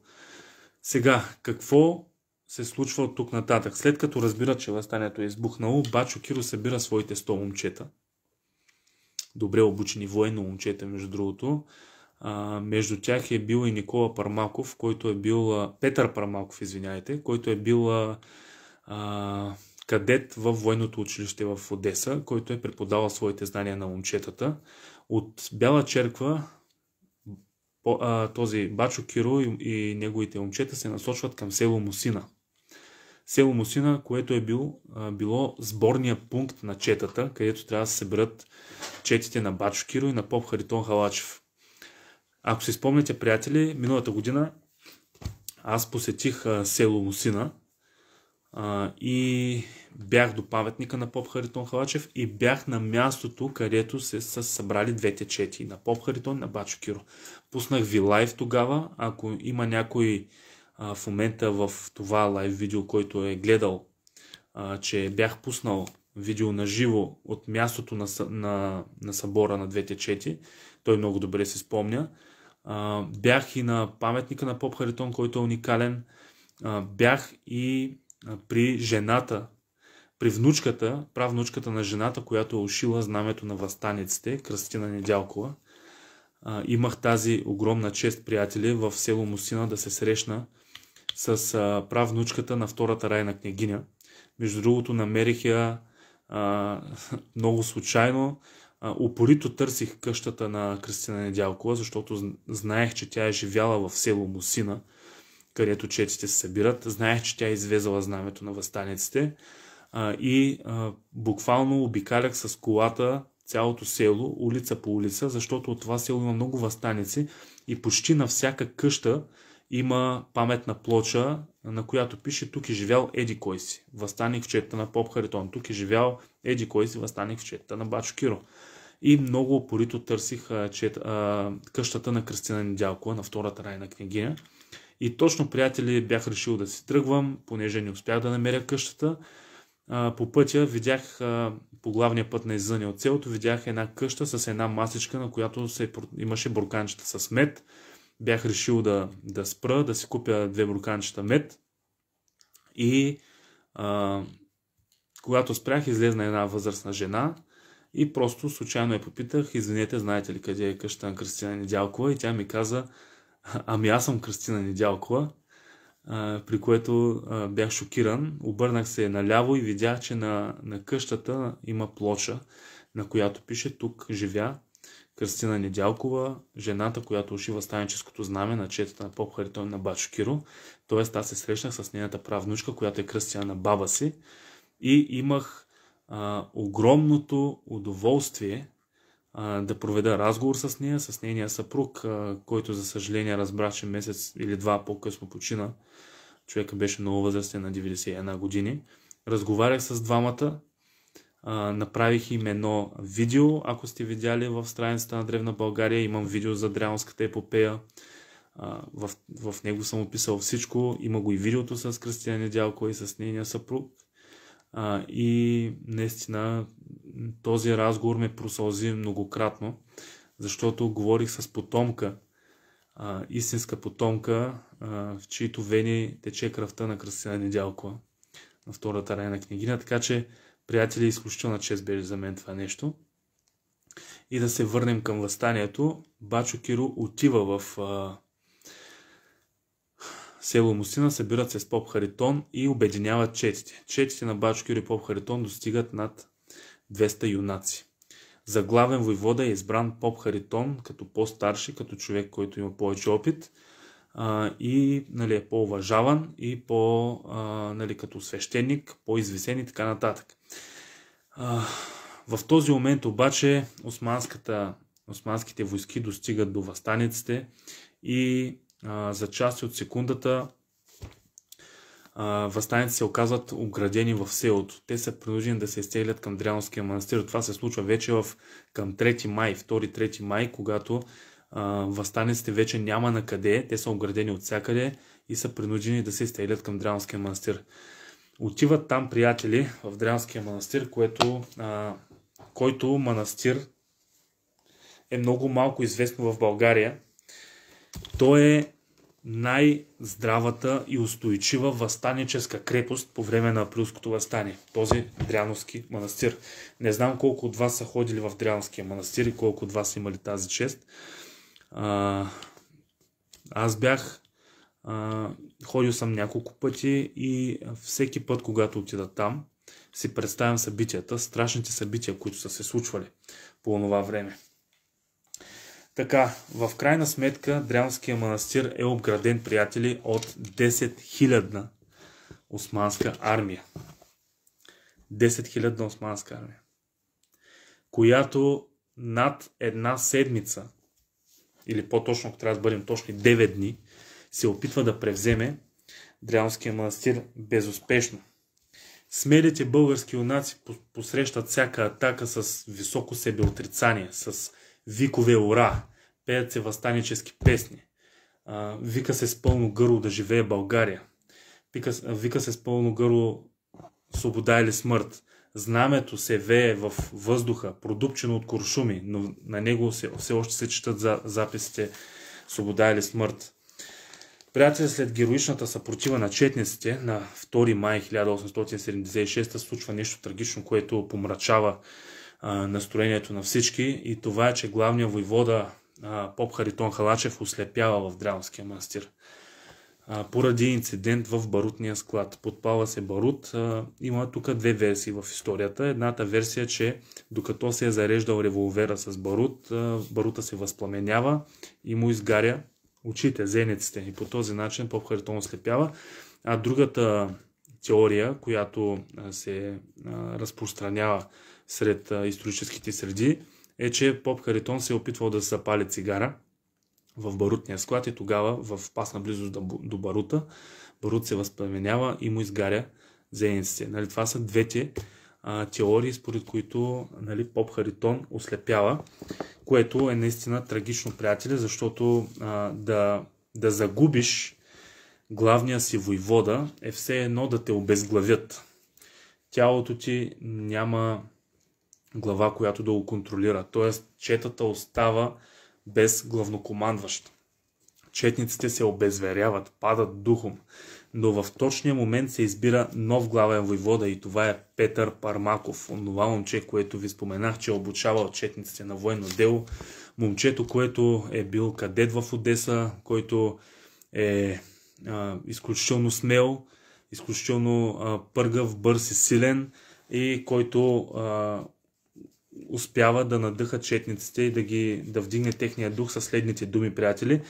Сега, какво се случва от тук нататък? След като разбира, че възстанието е избухнало, Бачо Киро събира своите 100 момчета. Добре обучени военно момчета, между другото между тях е бил и Никола Пармаков, който е бил... Петър Пармаков, извинявайте, който е бил а, кадет в военното училище в Одеса, който е преподавал своите знания на момчетата. От Бяла черква по, а, този Бачо Киро и, и неговите момчета се насочват към село Мусина. Село Мусина, което е бил, а, било сборния пункт на четата, където трябва да се съберат четите на Бачо Киро и на Поп Харитон Халачев. Ако си спомняте, приятели, миналата година аз посетих а, село Мусина а, и бях до паметника на Поп Харитон Халачев и бях на мястото, където се са събрали двете чети на Поп Харитон и на Бачо Киро. Пуснах ви лайв тогава, ако има някой а, в момента в това лайв видео, който е гледал, а, че бях пуснал видео на живо от мястото на, на, на събора на двете чети, той много добре се спомня. А, бях и на паметника на Поп Харитон, който е уникален. А, бях и при жената, при внучката, правнучката на жената, която е ушила знамето на възстаниците, Кръстина Недялкова. А, имах тази огромна чест, приятели, в село Мусина да се срещна с а, правнучката на втората райна княгиня. Между другото, намерих я а, много случайно. Опорито упорито търсих къщата на Кристина Недялкова, защото знаех, че тя е живяла в село Мусина, където четите се събират. Знаех, че тя е извезала знамето на възстаниците и буквално обикалях с колата цялото село, улица по улица, защото от това село има много възстаници и почти на всяка къща има паметна плоча, на която пише тук е живял Еди Койси, възстаник в чета на Поп Харитон, тук е живял Еди Койси, възстаник в четата на Бачо Киро. И много опорито търсих а, че, а, къщата на Кристина Недялкова, на втората райна княгиня. И точно, приятели, бях решил да си тръгвам, понеже не успях да намеря къщата. А, по пътя видях, а, по главния път на изъня от селото, видях една къща с една масичка, на която се, имаше бурканчета с мед. Бях решил да, да спра, да си купя две бурканчета мед. И а, когато спрях, излезна една възрастна жена – и просто случайно я попитах, извинете, знаете ли къде е къщата на Кристина Недялкова? И тя ми каза, ами аз съм Кристина Недялкова, при което бях шокиран. Обърнах се наляво и видях, че на, на къщата има плоча, на която пише тук живя Кристина Недялкова, жената, която ушива станическото знаме на четата на поп Харитон на Бачо Киро. Тоест аз се срещнах с нейната правнучка, която е Кръстия на баба си. И имах а, огромното удоволствие а, да проведа разговор с нея, с нейния съпруг, а, който за съжаление разбра, че месец или два по-късно почина. Човека беше много възрастен на 91 години. Разговарях с двамата, а, направих им едно видео, ако сте видяли в страницата на Древна България, имам видео за дрянската епопея. в, в него съм описал всичко, има го и видеото с Кристиян Недялко и с нейния съпруг. А, и наистина този разговор ме просълзи многократно, защото говорих с потомка, а, истинска потомка, а, в чието вени тече кръвта на Кръстина Недялкова на втората райна на княгиня. Така че, приятели, изключителна чест беше за мен това нещо. И да се върнем към възстанието. Бачо Киро отива в а, село Мусина събират се с Поп Харитон и обединяват четите. Четите на Бачо Кюри Поп Харитон достигат над 200 юнаци. За главен войвода е избран Поп Харитон като по-старши, като човек, който има повече опит а, и нали, е по-уважаван и по, а, нали, като свещеник, по-извесен и така нататък. А, в този момент обаче османската, османските войски достигат до възстаниците и за части от секундата въстаните се оказват оградени в селото. Те са принудени да се изцелят към Дрянския манастир. Това се случва вече в, към 3 май, 2-3 май, когато въстаниците вече няма на къде, те са оградени от всякъде и са принудени да се изтеглят към Дрянския манастир. Отиват там приятели в Дрянския манастир, което, а, който манастир е много малко известно в България. Той е най-здравата и устойчива възстаническа крепост по време на априлското възстание. Този Дряновски манастир. Не знам колко от вас са ходили в Дряновския манастир и колко от вас са имали тази чест. А, аз бях а, ходил съм няколко пъти и всеки път, когато отида там, си представям събитията, страшните събития, които са се случвали по това време. Така, в крайна сметка Дрянския манастир е обграден, приятели, от 10 000 османска армия. 10 000 османска армия. Която над една седмица, или по-точно, ако трябва да бъдем точни, 9 дни, се опитва да превземе Дрянския манастир безуспешно. Смелите български юнаци посрещат всяка атака с високо себеотрицание, с викове ура, пеят се възстанически песни, а, вика се с пълно гърло да живее България, вика, вика се с пълно гърло свобода или смърт. Знамето се вее в въздуха, продупчено от куршуми, но на него все още се четат за записите свобода или смърт. Приятели, след героичната съпротива на четниците на 2 май 1876 случва нещо трагично, което помрачава настроението на всички и това е, че главният войвода Поп Харитон Халачев ослепява в Дрямския манастир. поради инцидент в барутния склад. Подпала се барут. има тук две версии в историята. Едната версия, е, че докато се е зареждал револвера с барут, барута се възпламенява и му изгаря очите, зениците. И по този начин Поп Харитон ослепява. А другата теория, която се разпространява сред а, историческите среди е, че Поп Харитон се е опитвал да запали цигара в барутния склад и тогава в пасна близост до барута, барут се възпламенява и му изгаря зениците. Нали, това са двете а, теории, според които нали, Поп Харитон ослепява, което е наистина трагично, приятели, защото а, да, да загубиш главния си войвода е все едно да те обезглавят. Тялото ти няма глава, която да го контролира. Тоест, четата остава без главнокомандващ. Четниците се обезверяват, падат духом, но в точния момент се избира нов главен войвода и това е Петър Пармаков, онова момче, което ви споменах, че е обучавал четниците на военно дело. Момчето, което е бил кадет в Одеса, който е а, изключително смел, изключително а, пъргав, бърз и силен и който а, успява да надъха четниците и да, ги, да вдигне техния дух със следните думи, приятели.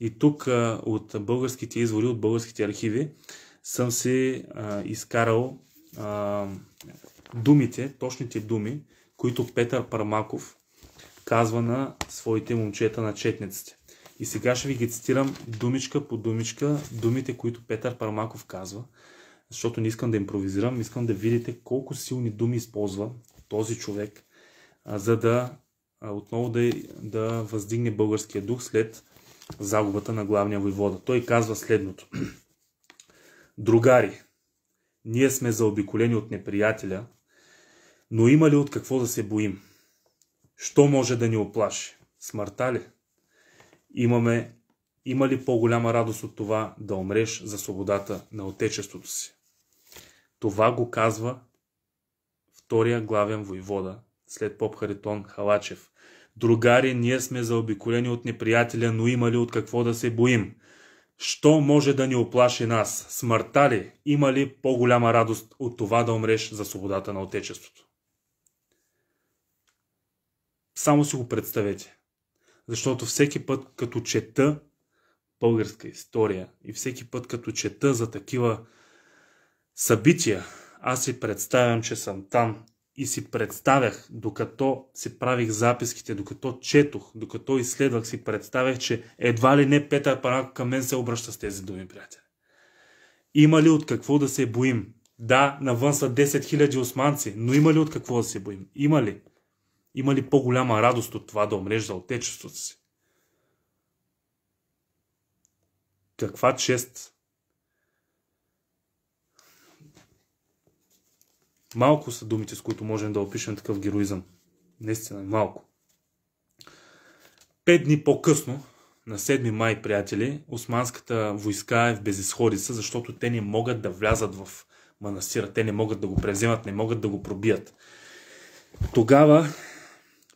И тук от българските извори, от българските архиви, съм си а, изкарал а, думите, точните думи, които Петър Пармаков казва на своите момчета на четниците. И сега ще ви ги цитирам думичка по думичка, думите, които Петър Пармаков казва, защото не искам да импровизирам, искам да видите колко силни думи използва този човек за да отново да, да въздигне българския дух след загубата на главния войвода. Той казва следното. Другари, ние сме заобиколени от неприятеля, но има ли от какво да се боим? Що може да ни оплаши? Смъртта ли? Имаме, има ли по-голяма радост от това да умреш за свободата на отечеството си? Това го казва втория главен войвода след поп Харитон Халачев. Другари, ние сме заобиколени от неприятеля, но има ли от какво да се боим? Що може да ни оплаши нас? Смъртта ли? Има ли по-голяма радост от това да умреш за свободата на Отечеството? Само си го представете. Защото всеки път, като чета българска история и всеки път, като чета за такива събития, аз си представям, че съм там и си представях, докато си правих записките, докато четох, докато изследвах, си представях, че едва ли не Петър Параков към мен се обръща с тези думи, приятели. Има ли от какво да се боим? Да, навън са 10 000 османци, но има ли от какво да се боим? Има ли? Има ли по-голяма радост от това да умреш за отечеството си? Каква чест Малко са думите, с които можем да опишем такъв героизъм. Наистина, малко. Пет дни по-късно, на 7 май, приятели, османската войска е в безисходица, защото те не могат да влязат в манастира. Те не могат да го преземат, не могат да го пробият. Тогава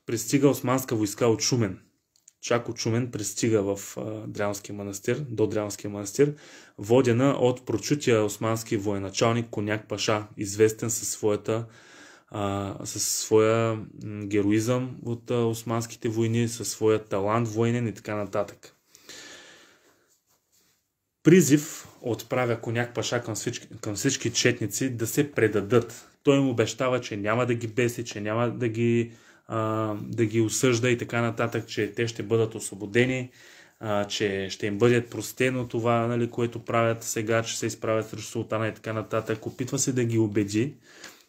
пристига османска войска от Шумен. Чако Чумен пристига в Дрянския манастир, до Дрянския манастир, водена от прочутия османски военачалник Коняк Паша, известен със своята със своя героизъм от османските войни, със своя талант военен и така нататък. Призив отправя коняк Паша към всички, към всички четници да се предадат. Той им обещава, че няма да ги беси, че няма да ги а, да ги осъжда и така нататък, че те ще бъдат освободени, а, че ще им бъде простено това, нали, което правят сега, че се изправят срещу султана и така нататък. Опитва се да ги убеди,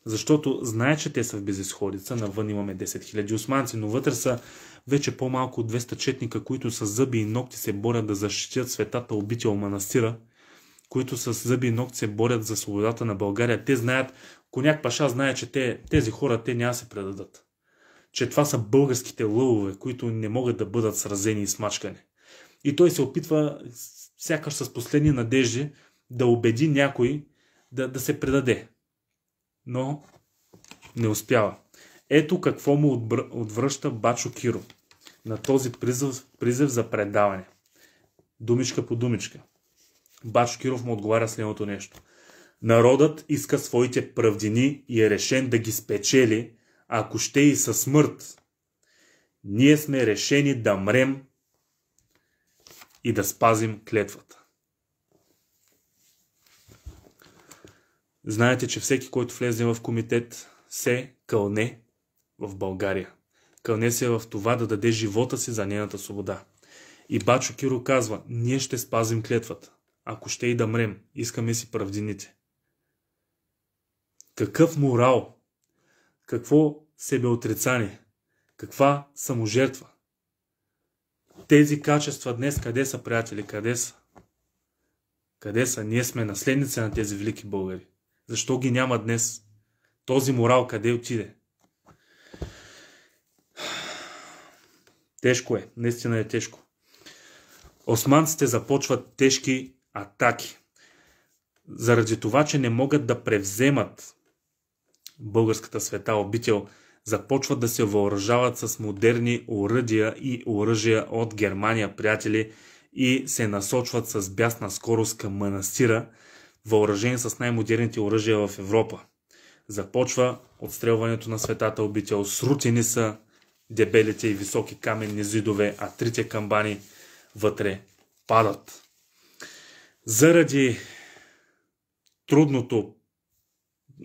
защото знае, че те са в безисходица. Навън имаме 10 000 османци, но вътре са вече по-малко от 200 четника, които с зъби и ногти се борят да защитят светата обител манастира, които с зъби и ногти се борят за свободата на България. Те знаят, Коняк Паша знае, че те, тези хора, те няма се предадат че това са българските лъвове, които не могат да бъдат сразени и смачкани. И той се опитва, сякаш с последни надежди, да убеди някой да, да се предаде. Но не успява. Ето какво му отбр... отвръща Бачо Киро на този призъв, призъв за предаване. Думичка по думичка. Бачо Киров му отговаря следното нещо. Народът иска своите правдини и е решен да ги спечели ако ще и със смърт. Ние сме решени да мрем и да спазим клетвата. Знаете, че всеки, който влезе в комитет, се кълне в България. Кълне се в това да даде живота си за нейната свобода. И Бачо Киро казва, ние ще спазим клетвата. Ако ще и да мрем, искаме си правдините. Какъв морал какво себеотрицание, каква саможертва. Тези качества днес къде са, приятели, къде са? Къде са? Ние сме наследници на тези велики българи. Защо ги няма днес? Този морал къде отиде? Тежко е, наистина е тежко. Османците започват тежки атаки. Заради това, че не могат да превземат българската света обител започват да се въоръжават с модерни оръдия и оръжия от Германия, приятели, и се насочват с бясна скорост към манастира, въоръжени с най-модерните оръжия в Европа. Започва отстрелването на светата обител. Срутени са дебелите и високи каменни зидове, а трите камбани вътре падат. Заради трудното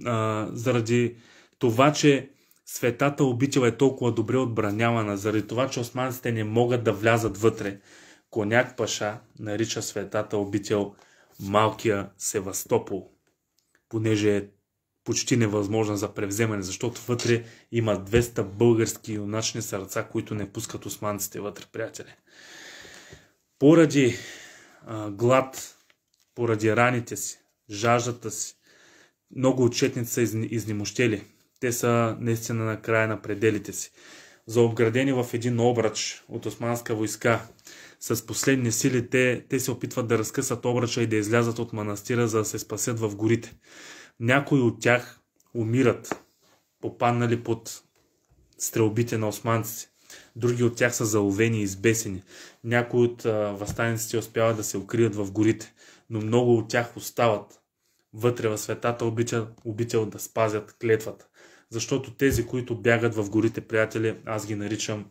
а, заради това, че светата обител е толкова добре отбранявана, заради това, че османците не могат да влязат вътре. Коняк Паша нарича светата обител малкия Севастопол, понеже е почти невъзможна за превземане, защото вътре има 200 български юначни сърца, които не пускат османците вътре, приятели. Поради а, глад, поради раните си, жаждата си, много отчетници са изнемощели. Те са наистина на края на пределите си. Заобградени в един обрач от османска войска, с последни сили те, те се опитват да разкъсат обръча и да излязат от манастира, за да се спасят в горите. Някои от тях умират, попаднали под стрелбите на османците. Други от тях са заловени и избесени. Някои от а, възстаниците успяват да се укрият в горите, но много от тях остават вътре в светата обичал, обичал да спазят клетвата. Защото тези, които бягат в горите, приятели, аз ги наричам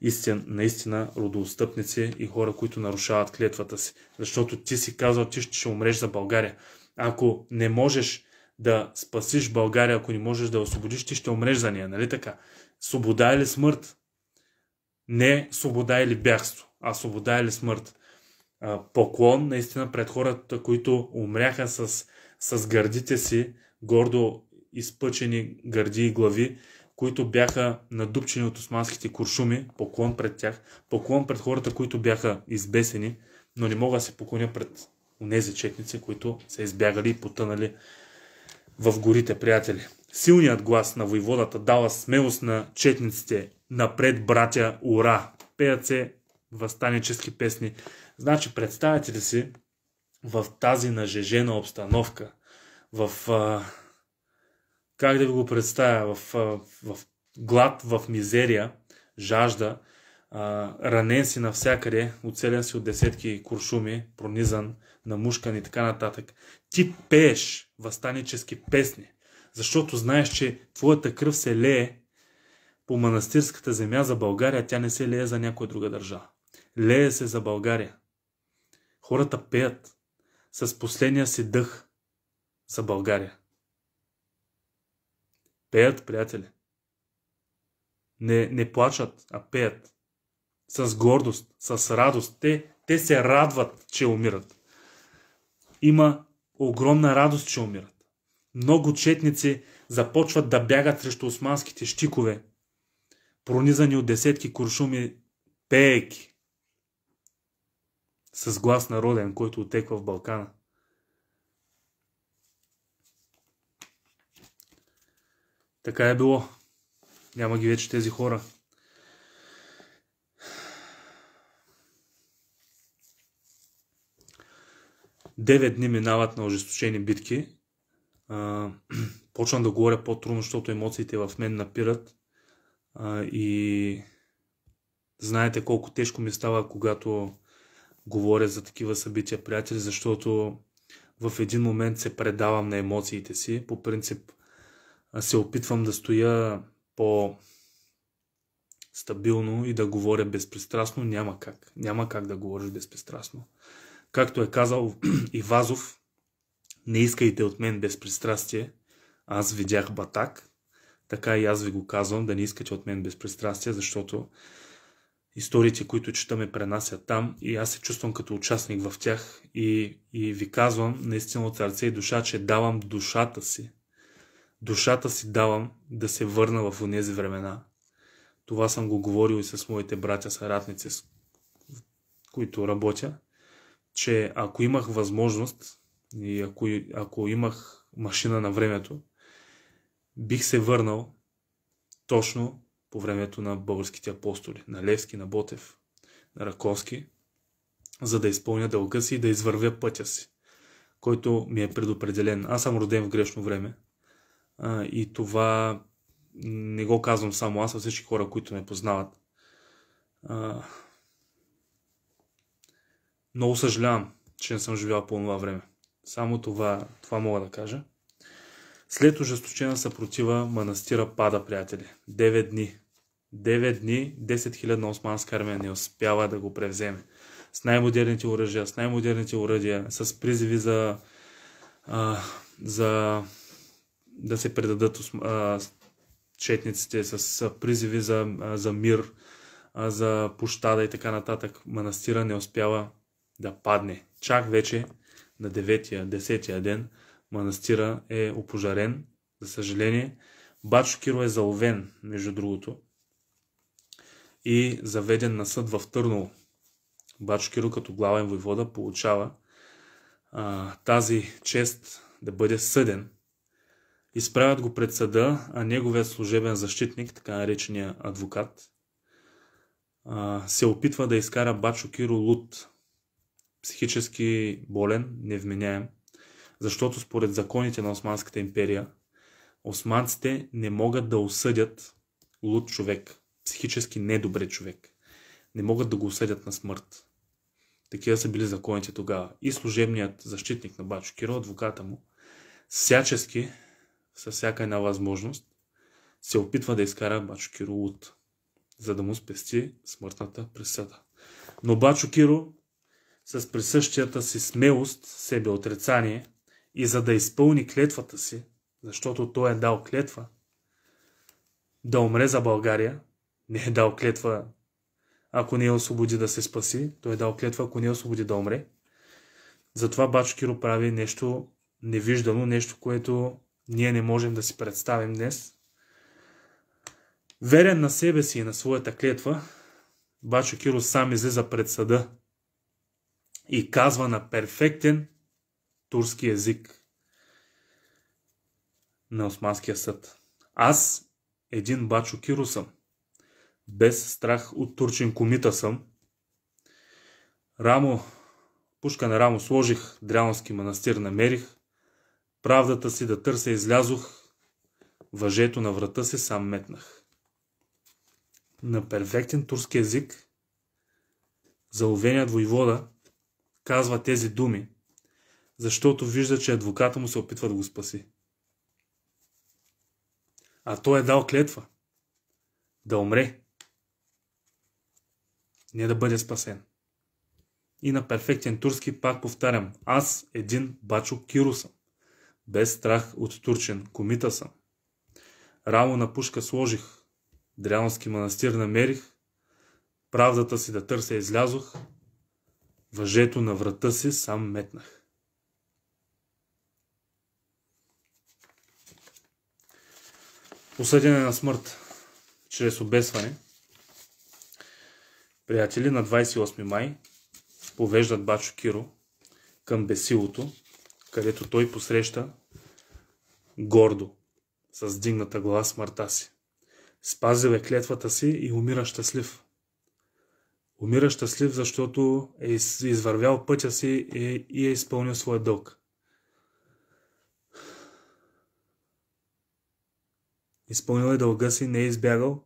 истин, наистина родоостъпници и хора, които нарушават клетвата си. Защото ти си казал, ти ще умреш за България. Ако не можеш да спасиш България, ако не можеш да освободиш, ти ще умреш за нея, нали така? Свобода или смърт? Не свобода или бягство, а свобода или смърт. Поклон наистина пред хората, които умряха с с гърдите си, гордо изпъчени гърди и глави, които бяха надупчени от османските куршуми, поклон пред тях, поклон пред хората, които бяха избесени, но не мога да се поклоня пред унези четници, които са избягали и потънали в горите, приятели. Силният глас на войводата дава смелост на четниците. Напред, братя, ура! Пеят се възстанически песни. Значи, представете ли си, в тази нажежена обстановка, в... А, как да ви го представя? В, а, в глад, в мизерия, жажда, а, ранен си навсякъде, оцелен си от десетки куршуми, пронизан, намушкан и така нататък. Ти пееш възстанически песни, защото знаеш, че твоята кръв се лее по манастирската земя за България, тя не се лее за някоя друга държава. Лее се за България. Хората пеят с последния си дъх за България. Пеят, приятели. Не, не плачат, а пеят. С гордост, с радост. Те, те се радват, че умират. Има огромна радост, че умират. Много четници започват да бягат срещу османските щикове, пронизани от десетки куршуми, пееки с глас народен, който отеква в Балкана. Така е било. Няма ги вече тези хора. Девет дни минават на ожесточени битки. почвам да говоря по-трудно, защото емоциите в мен напират. и знаете колко тежко ми става, когато говоря за такива събития, приятели, защото в един момент се предавам на емоциите си. По принцип се опитвам да стоя по стабилно и да говоря безпристрастно, няма как. Няма как да говориш безпристрастно. Както е казал и Вазов, не искайте от мен безпристрастие. Аз видях батак, така и аз ви го казвам, да не искате от мен безпристрастие, защото историите, които чета ме пренасят там и аз се чувствам като участник в тях и, и ви казвам наистина от сърце и душа, че давам душата си. Душата си давам да се върна в тези времена. Това съм го говорил и с моите братя съратници, с които работя, че ако имах възможност и ако, ако имах машина на времето, бих се върнал точно по времето на българските апостоли, на Левски, на Ботев, на Раковски, за да изпълня дълга си и да извървя пътя си, който ми е предопределен. Аз съм роден в грешно време а, и това не го казвам само аз, а всички хора, които ме познават. А, много съжалявам, че не съм живял по това време. Само това, това мога да кажа. След ожесточена съпротива, манастира пада, приятели. 9 дни. 9 дни 10 000 османска армия не успява да го превземе. С най-модерните оръжия, с най-модерните оръдия, с призиви за, а, за да се предадат а, четниците, с призиви за, а, за мир, а, за пощада и така нататък. Манастира не успява да падне. Чак вече на 9-10 ден манастира е опожарен, за съжаление. Бачо Киро е заловен, между другото и заведен на съд в Търново. Бачо Киро като главен войвода получава а, тази чест да бъде съден. Изправят го пред съда, а неговият служебен защитник, така наречения адвокат, а, се опитва да изкара Бачо Киро луд, психически болен, невменяем, защото според законите на Османската империя, османците не могат да осъдят луд човек – психически недобре човек. Не могат да го осъдят на смърт. Такива са били законите тогава. И служебният защитник на Бачо Киро, адвоката му, всячески, с всяка една възможност, се опитва да изкара Бачо Киро от, за да му спести смъртната присъда. Но Бачо Киро с присъщията си смелост, отрицание, и за да изпълни клетвата си, защото той е дал клетва, да умре за България, не е дал клетва, ако не е освободи да се спаси, той е дал клетва, ако не е освободи да умре. Затова Бачо Киро прави нещо невиждано, нещо, което ние не можем да си представим днес. Верен на себе си и на своята клетва, Бачо Киро сам излиза пред съда и казва на перфектен турски език на Османския съд. Аз един Бачо Киро съм. Без страх от турчин комита съм. Рамо, пушка на рамо сложих, дрянски манастир намерих. Правдата си да търся излязох, въжето на врата се сам метнах. На перфектен турски език заловеният войвода казва тези думи, защото вижда, че адвоката му се опитва да го спаси. А той е дал клетва. Да умре не да бъде спасен. И на перфектен турски пак повтарям, аз един бачо Киро съм. Без страх от турчен, комита съм. Рамо на пушка сложих, дрянски манастир намерих, правдата си да търся излязох, въжето на врата си сам метнах. Осъдене на смърт чрез обесване – Приятели, на 28 май повеждат Бачо Киро към Бесилото, където той посреща гордо, с дигната глава смъртта си. Спазил е клетвата си и умира щастлив. Умира щастлив, защото е извървял пътя си и е изпълнил своя дълг. Изпълнил е дълга си, не е избягал,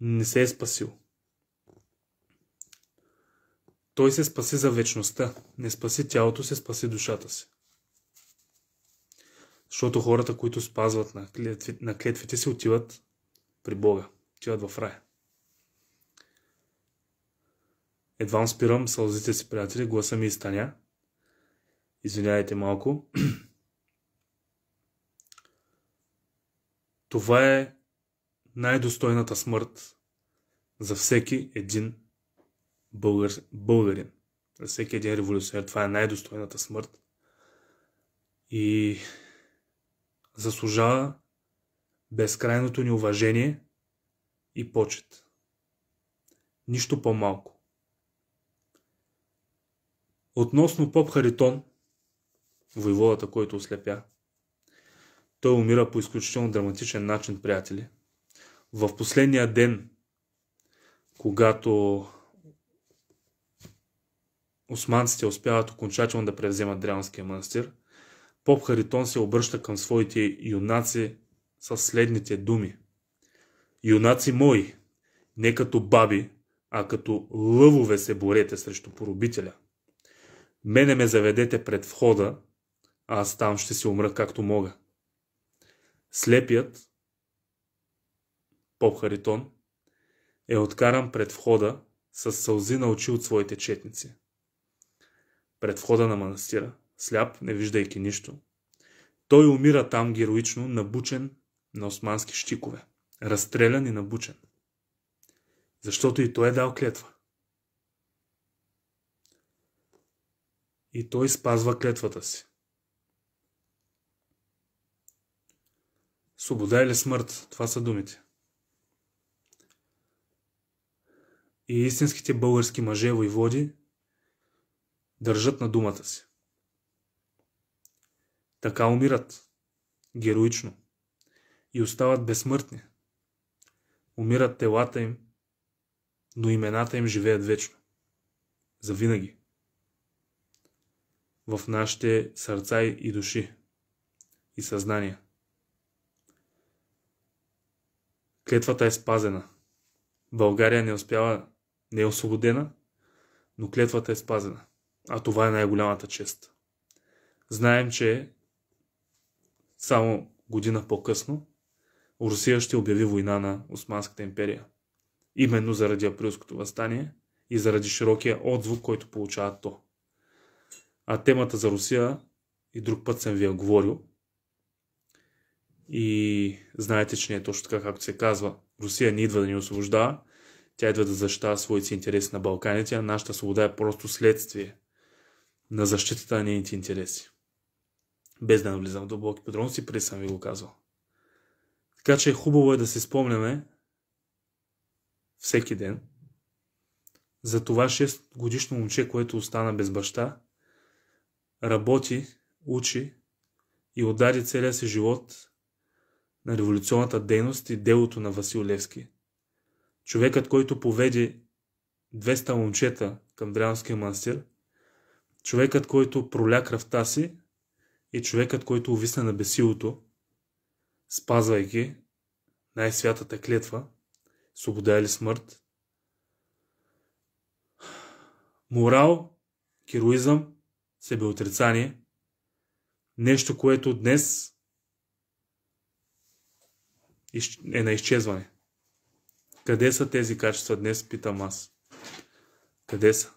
не се е спасил. Той се спаси за вечността. Не спаси тялото се, спаси душата си. Защото хората, които спазват на, клетви, на клетвите си, отиват при Бога. Отиват в рая. Едва спирам сълзите си, приятели, гласа ми изтаня. Извинявайте малко. Това е най-достойната смърт за всеки един българ, българин. За всеки един революционер това е най-достойната смърт. И заслужава безкрайното ни уважение и почет. Нищо по-малко. Относно Поп Харитон, войводата, който ослепя, той умира по изключително драматичен начин, приятели. В последния ден, когато османците успяват окончателно да превземат Дрянския манастир, поп Харитон се обръща към своите юнаци с следните думи. Юнаци мои, не като баби, а като лъвове се борете срещу поробителя. Мене ме заведете пред входа, а аз там ще си умра както мога. Слепият, поп Харитон, е откаран пред входа с сълзи на очи от своите четници – пред входа на манастира, сляп, не виждайки нищо. Той умира там героично, набучен на османски щикове, разстрелян и набучен. Защото и той е дал клетва. И той спазва клетвата си. Свобода или смърт, това са думите. И истинските български мъже воеводи държат на думата си. Така умират. Героично. И остават безсмъртни. Умират телата им, но имената им живеят вечно. Завинаги. В нашите сърца и души. И съзнания. Клетвата е спазена. България не успява, не е освободена, но клетвата е спазена. А това е най-голямата чест. Знаем, че само година по-късно Русия ще обяви война на Османската империя. Именно заради априлското възстание и заради широкия отзвук, който получава то. А темата за Русия и друг път съм ви я говорил. И знаете, че не е точно така, както се казва. Русия не идва да ни освобождава, тя идва да защитава своите интереси на Балканите, а нашата свобода е просто следствие – на защитата на нейните интереси. Без да навлизам в дълбоки подробности, преди съм ви го казвал. Така че хубаво е да се спомняме всеки ден за това 6 годишно момче, което остана без баща, работи, учи и отдаде целия си живот на революционната дейност и делото на Васил Левски. Човекът, който поведе 200 момчета към Дрянския манастир – човекът, който проля кръвта си и човекът, който увисне на бесилото, спазвайки най-святата клетва, свобода или смърт, морал, героизъм, себеотрицание, нещо, което днес е на изчезване. Къде са тези качества днес, питам аз? Къде са?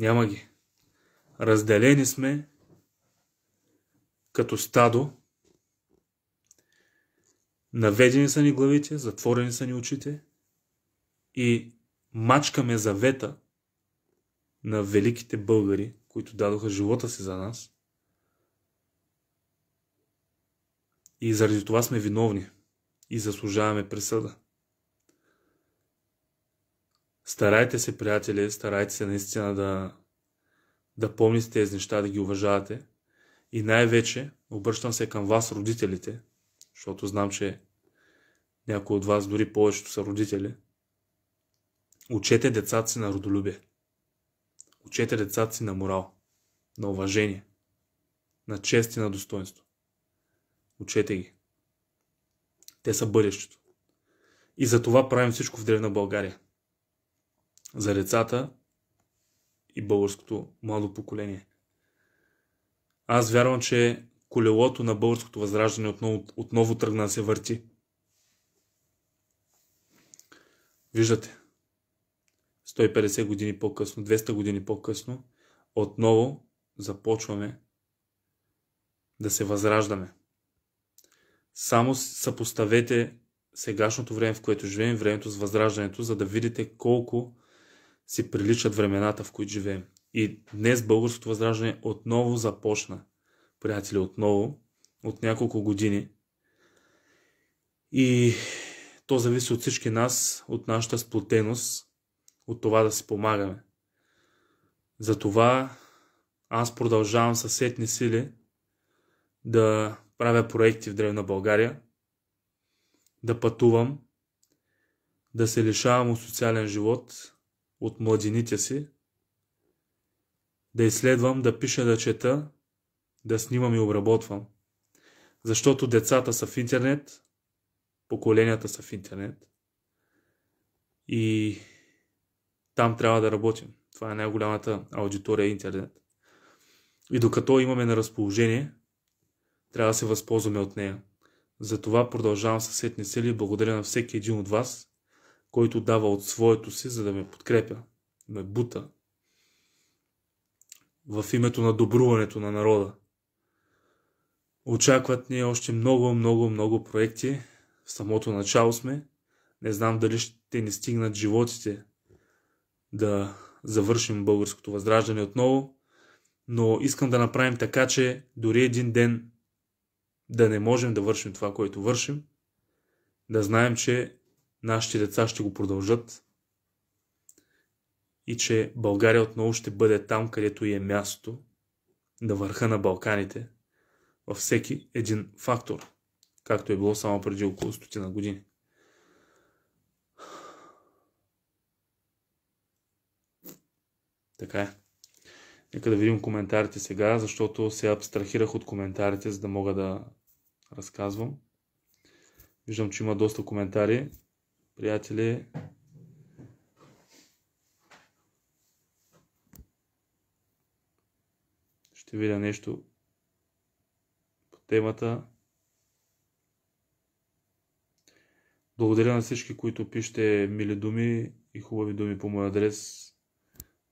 Няма ги. Разделени сме като стадо. Наведени са ни главите, затворени са ни очите и мачкаме завета на великите българи, които дадоха живота си за нас. И заради това сме виновни и заслужаваме присъда. Старайте се, приятели, старайте се наистина да, да помните тези неща, да ги уважавате. И най-вече обръщам се към вас, родителите, защото знам, че някои от вас, дори повечето са родители. Учете децата си на родолюбие. Учете децата си на морал, на уважение, на чест и на достоинство. Учете ги. Те са бъдещето. И за това правим всичко в Древна България за децата и българското младо поколение. Аз вярвам, че колелото на българското възраждане отново, отново тръгна да се върти. Виждате, 150 години по-късно, 200 години по-късно, отново започваме да се възраждаме. Само съпоставете сегашното време, в което живеем, времето с възраждането, за да видите колко си приличат времената, в които живеем. И днес българското възраждане отново започна, приятели, отново, от няколко години. И то зависи от всички нас, от нашата сплотеност, от това да си помагаме. Затова аз продължавам със сетни сили да правя проекти в Древна България, да пътувам, да се лишавам от социален живот, от младините си, да изследвам, да пиша, да чета, да снимам и обработвам. Защото децата са в интернет, поколенията са в интернет и там трябва да работим. Това е най-голямата аудитория интернет. И докато имаме на разположение, трябва да се възползваме от нея. Затова продължавам със сетни сили. Благодаря на всеки един от вас – който дава от своето си, за да ме подкрепя, да ме бута в името на добруването на народа. Очакват ни още много, много, много проекти. В самото начало сме. Не знам дали ще ни стигнат животите да завършим българското възраждане отново, но искам да направим така, че дори един ден да не можем да вършим това, което вършим, да знаем, че нашите деца ще го продължат и че България отново ще бъде там, където и е мястото, на върха на Балканите, във всеки един фактор, както е било само преди около стотина години. Така е. Нека да видим коментарите сега, защото се абстрахирах от коментарите, за да мога да разказвам. Виждам, че има доста коментари приятели. Ще видя нещо по темата. Благодаря на всички, които пишете мили думи и хубави думи по мой адрес.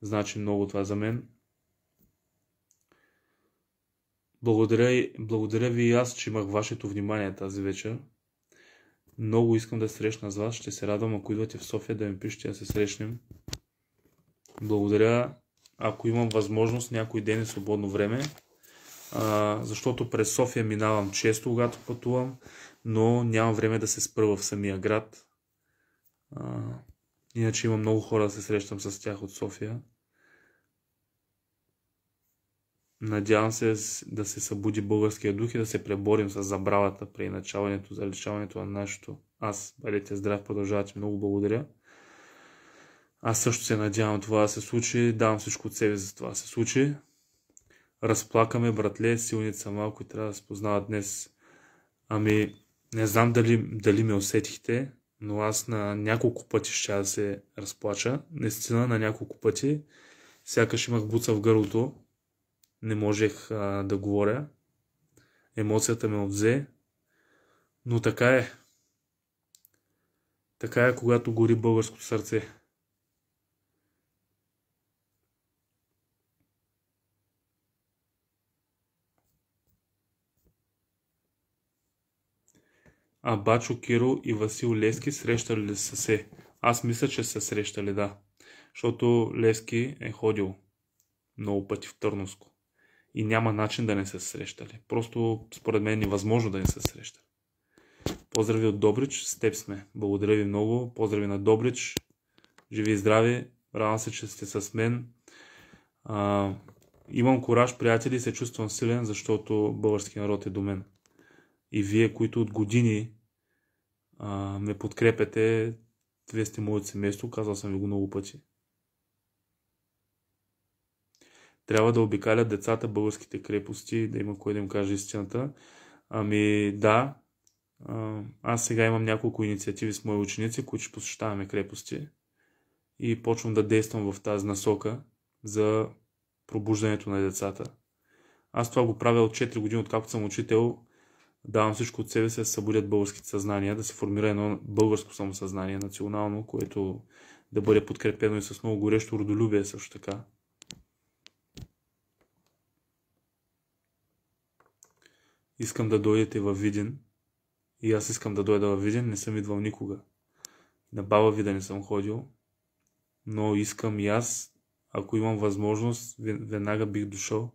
Значи много това за мен. Благодаря, благодаря ви и аз, че имах вашето внимание тази вечер. Много искам да се срещна с вас. Ще се радвам, ако идвате в София, да ми пишете да се срещнем. Благодаря, ако имам възможност някой ден е свободно време. А, защото през София минавам често, когато пътувам, но нямам време да се спра в самия град. А, иначе има много хора да се срещам с тях от София. Надявам се да се събуди българския дух и да се преборим с забравата, при за лечаването на нашето аз. Бъдете здрав, продължавате. Много благодаря. Аз също се надявам това да се случи. Давам всичко от себе за това да се случи. Разплакаме, братле, силница са малко и трябва да се познава днес. Ами, не знам дали, дали ме усетихте, но аз на няколко пъти ще да се разплача. Наистина на няколко пъти. Сякаш имах буца в гърлото, не можех а, да говоря. Емоцията ме обзе. Но така е. Така е, когато гори българското сърце. А Бачо Киро и Васил Лески срещали ли са се? Аз мисля, че са срещали, да. Защото Лески е ходил много пъти в Търноско и няма начин да не се срещали. Просто, според мен, е невъзможно да не се срещат. Поздрави от Добрич, с теб сме. Благодаря ви много. Поздрави на Добрич. Живи и здрави. Радвам се, че сте с мен. А, имам кораж, приятели, и се чувствам силен, защото български народ е до мен. И вие, които от години а, ме подкрепяте, вие сте моето семейство, казал съм ви го много пъти. трябва да обикалят децата българските крепости, да има кой да им каже истината. Ами да, аз сега имам няколко инициативи с мои ученици, които ще посещаваме крепости и почвам да действам в тази насока за пробуждането на децата. Аз това го правя от 4 години, откакто съм учител. Давам всичко от себе си да се събудят българските съзнания, да се формира едно българско самосъзнание, национално, което да бъде подкрепено и с много горещо родолюбие също така. искам да дойдете във Видин. И аз искам да дойда във Видин, не съм идвал никога. На баба ви да не съм ходил. Но искам и аз, ако имам възможност, веднага бих дошъл.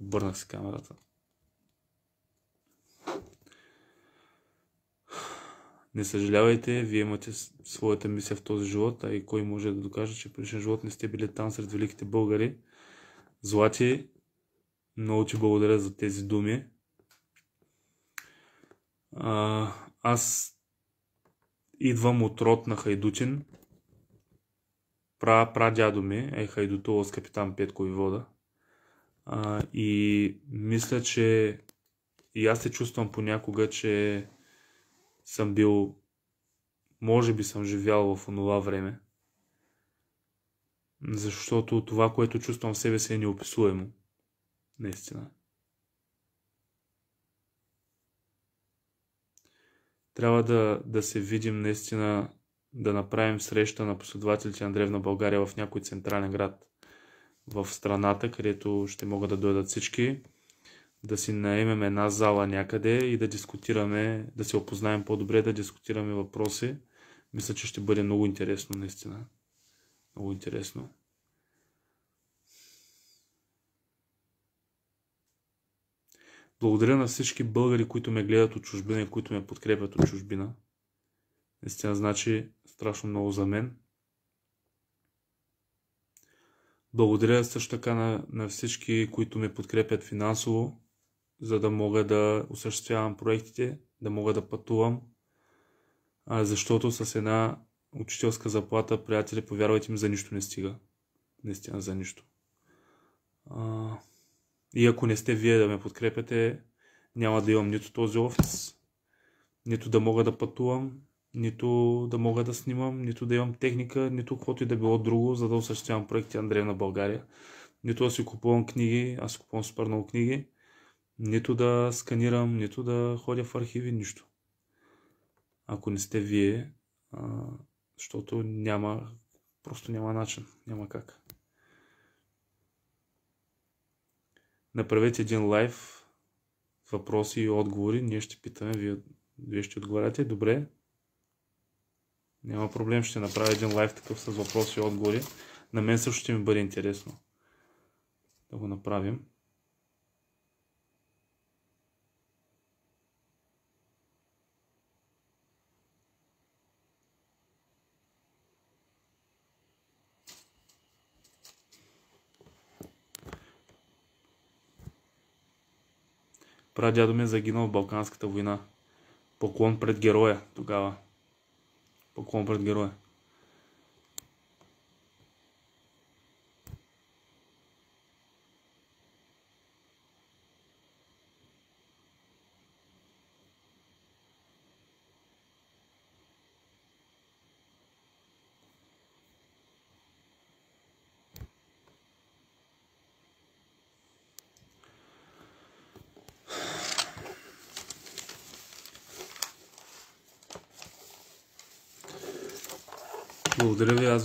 Обърнах си камерата. Не съжалявайте, вие имате своята мисия в този живот, а и кой може да докаже, че в предишен живот не сте били там сред великите българи. Злати, много ти благодаря за тези думи. А, аз идвам от род на Хайдутин. Пра, дядо ми е Хайдутово с капитан Петко Вивода. А, и мисля, че и аз се чувствам понякога, че съм бил, може би съм живял в онова време, защото това, което чувствам в себе си е неописуемо. Наистина. Трябва да, да се видим наистина, да направим среща на последователите на Древна България в някой централен град в страната, където ще могат да дойдат всички, да си наемем една зала някъде и да дискутираме, да се опознаем по-добре, да дискутираме въпроси. Мисля, че ще бъде много интересно, наистина. Много интересно. Благодаря на всички българи, които ме гледат от чужбина и които ме подкрепят от чужбина. Наистина значи страшно много за мен. Благодаря също така на, на всички, които ме подкрепят финансово, за да мога да осъществявам проектите, да мога да пътувам, а, защото с една учителска заплата, приятели, повярвайте ми, за нищо не стига. Наистина за нищо. А... И ако не сте вие да ме подкрепяте, няма да имам нито този офис, нито да мога да пътувам, нито да мога да снимам, нито да имам техника, нито каквото и да било друго, за да осъществявам проекти Андрея на България. Нито да си купувам книги, аз купувам супер много книги, нито да сканирам, нито да ходя в архиви, нищо. Ако не сте вие, а, защото няма, просто няма начин, няма как. направете един лайв, въпроси и отговори, ние ще питаме, вие, вие ще отговаряте, добре, няма проблем, ще направя един лайв такъв с въпроси и отговори. На мен също ще ми бъде интересно да го направим. Прадядо ми е загинал в Балканската война. Поклон пред героя тогава. Поклон пред героя.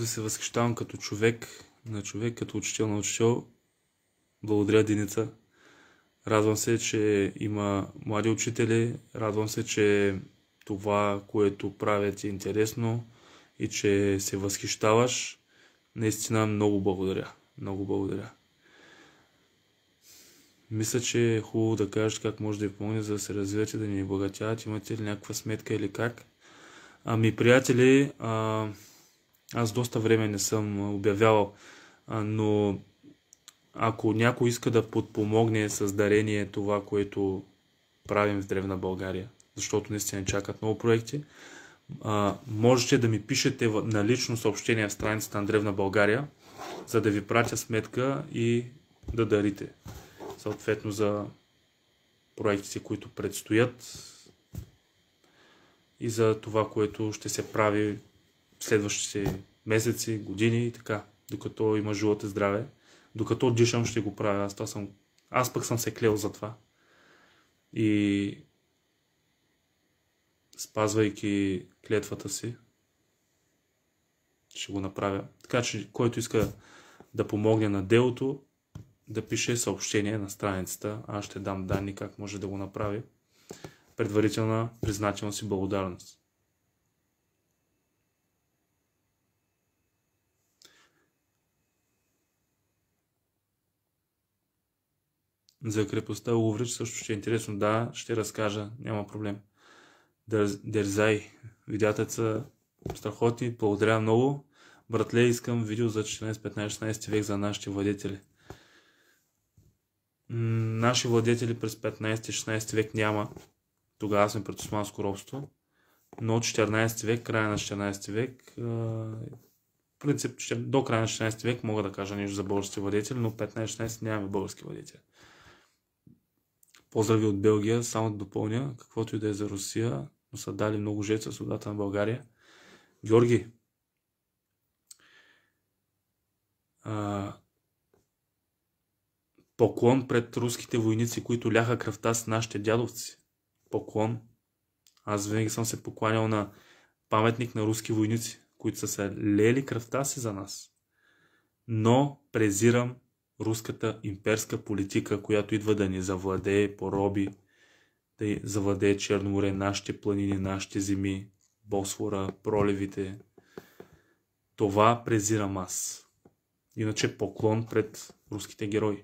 се възхищавам като човек, на човек, като учител на учител. Благодаря Деница. Радвам се, че има млади учители. Радвам се, че това, което правят е интересно и че се възхищаваш. Наистина много благодаря. Много благодаря. Мисля, че е хубаво да кажеш как може да ви помогне за да се развивате, да ни богатяват. Имате ли някаква сметка или как? Ами, приятели, а... Аз доста време не съм обявявал, но ако някой иска да подпомогне с дарение това, което правим в Древна България, защото наистина чакат много проекти, можете да ми пишете на лично съобщение в страницата на Древна България, за да ви пратя сметка и да дарите. Съответно за проектите, които предстоят и за това, което ще се прави следващите месеци, години и така, докато има живот и здраве. Докато дишам ще го правя, аз, това съм, аз пък съм се клел за това. И спазвайки клетвата си, ще го направя. Така че, който иска да помогне на делото, да пише съобщение на страницата. Аз ще дам данни как може да го направи. Предварителна признателност и благодарност. За крепостта Ловрич също ще е интересно. Да, ще разкажа, няма проблем. Дерзай, видеята са страхотни, благодаря много. Братле, искам видео за 14-15-16 век за нашите владетели. Наши владетели през 15-16 век няма. Тогава сме пред османско робство. Но от 14 век, края на 14 век, принцип, до края на 16 век мога да кажа нещо за български владетели, но 15-16 нямаме български владетели. Поздрави от Белгия, само да допълня, каквото и да е за Русия, но са дали много жест за свободата на България. Георги, а, поклон пред руските войници, които ляха кръвта с нашите дядовци. Поклон. Аз винаги съм се покланял на паметник на руски войници, които са се лели кръвта си за нас. Но презирам руската имперска политика, която идва да ни завладее, пороби, да завладее Черно море, нашите планини, нашите земи, Босфора, пролевите. Това презирам аз. Иначе поклон пред руските герои.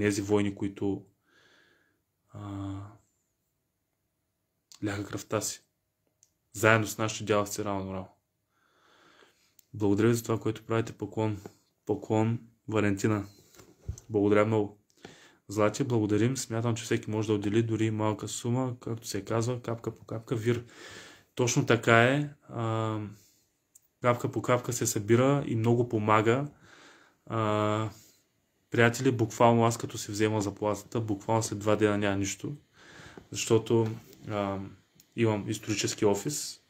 тези войни, които а, ляха кръвта си. Заедно с нашите дяла рано рано. Благодаря ви за това, което правите. Поклон. Поклон Валентина, благодаря много. Злати, благодарим. Смятам, че всеки може да отдели дори малка сума, както се казва, капка по капка, вир. Точно така е. А, капка по капка се събира и много помага. А, приятели, буквално аз като си взема заплатата, буквално след два дена няма нищо, защото а, имам исторически офис,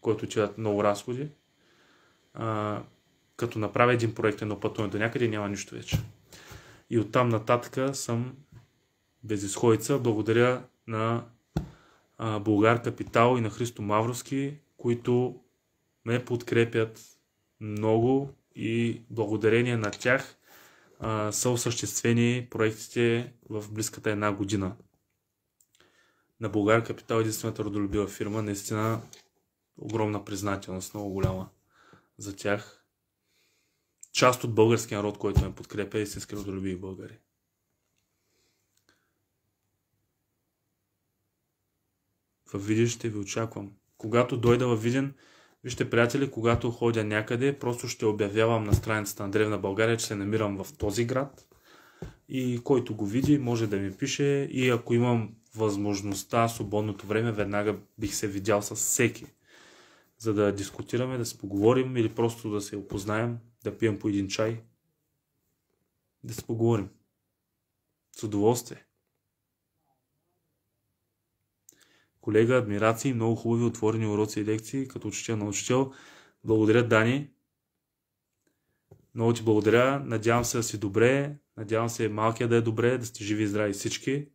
който отиват много разходи. А, като направя един проект, едно пътуване до някъде, няма нищо вече. И оттам нататък съм безисходица. Благодаря на Българ Капитал и на Христо Мавровски, които ме подкрепят много и благодарение на тях а, са осъществени проектите в близката една година. На Българ Капитал единствената родолюбива фирма, наистина огромна признателност, много голяма за тях част от българския народ, който ме подкрепя, е люби и българи. Във Виден ще ви очаквам. Когато дойда във виден вижте, приятели, когато ходя някъде, просто ще обявявам на страницата на Древна България, че се намирам в този град. И който го види, може да ми пише. И ако имам възможността, свободното време, веднага бих се видял с всеки. За да дискутираме, да се поговорим или просто да се опознаем да пием по един чай, да се поговорим. С удоволствие. Колега, адмирации, много хубави отворени уроци и лекции, като учител на учител. Благодаря, Дани. Много ти благодаря. Надявам се да си добре. Надявам се малкия да е добре, да сте живи и здрави всички.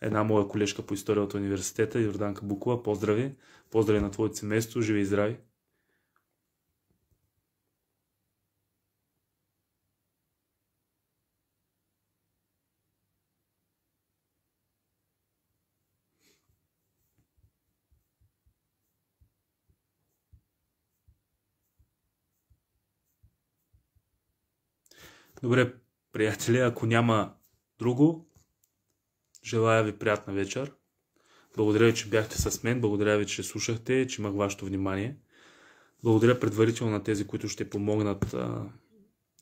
Една моя колежка по история от университета, Йорданка Букова, поздрави. Поздрави на твоето семейство, живи и здрави. Добре, приятели, ако няма друго, желая ви приятна вечер. Благодаря ви, че бяхте с мен. Благодаря ви, че слушахте, че имах вашето внимание. Благодаря предварително на тези, които ще помогнат а,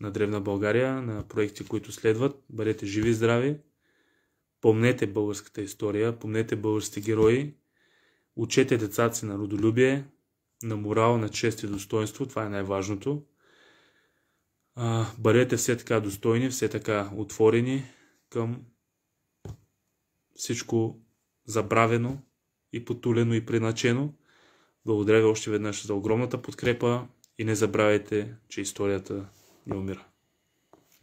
на Древна България, на проекти, които следват. Бъдете живи и здрави. Помнете българската история, помнете българските герои. Учете децата си на родолюбие, на морал, на чест и достоинство. Това е най-важното бъдете все така достойни, все така отворени към всичко забравено и потулено и приначено. Благодаря ви още веднъж за огромната подкрепа и не забравяйте, че историята не умира.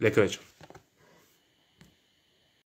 Лека вечер!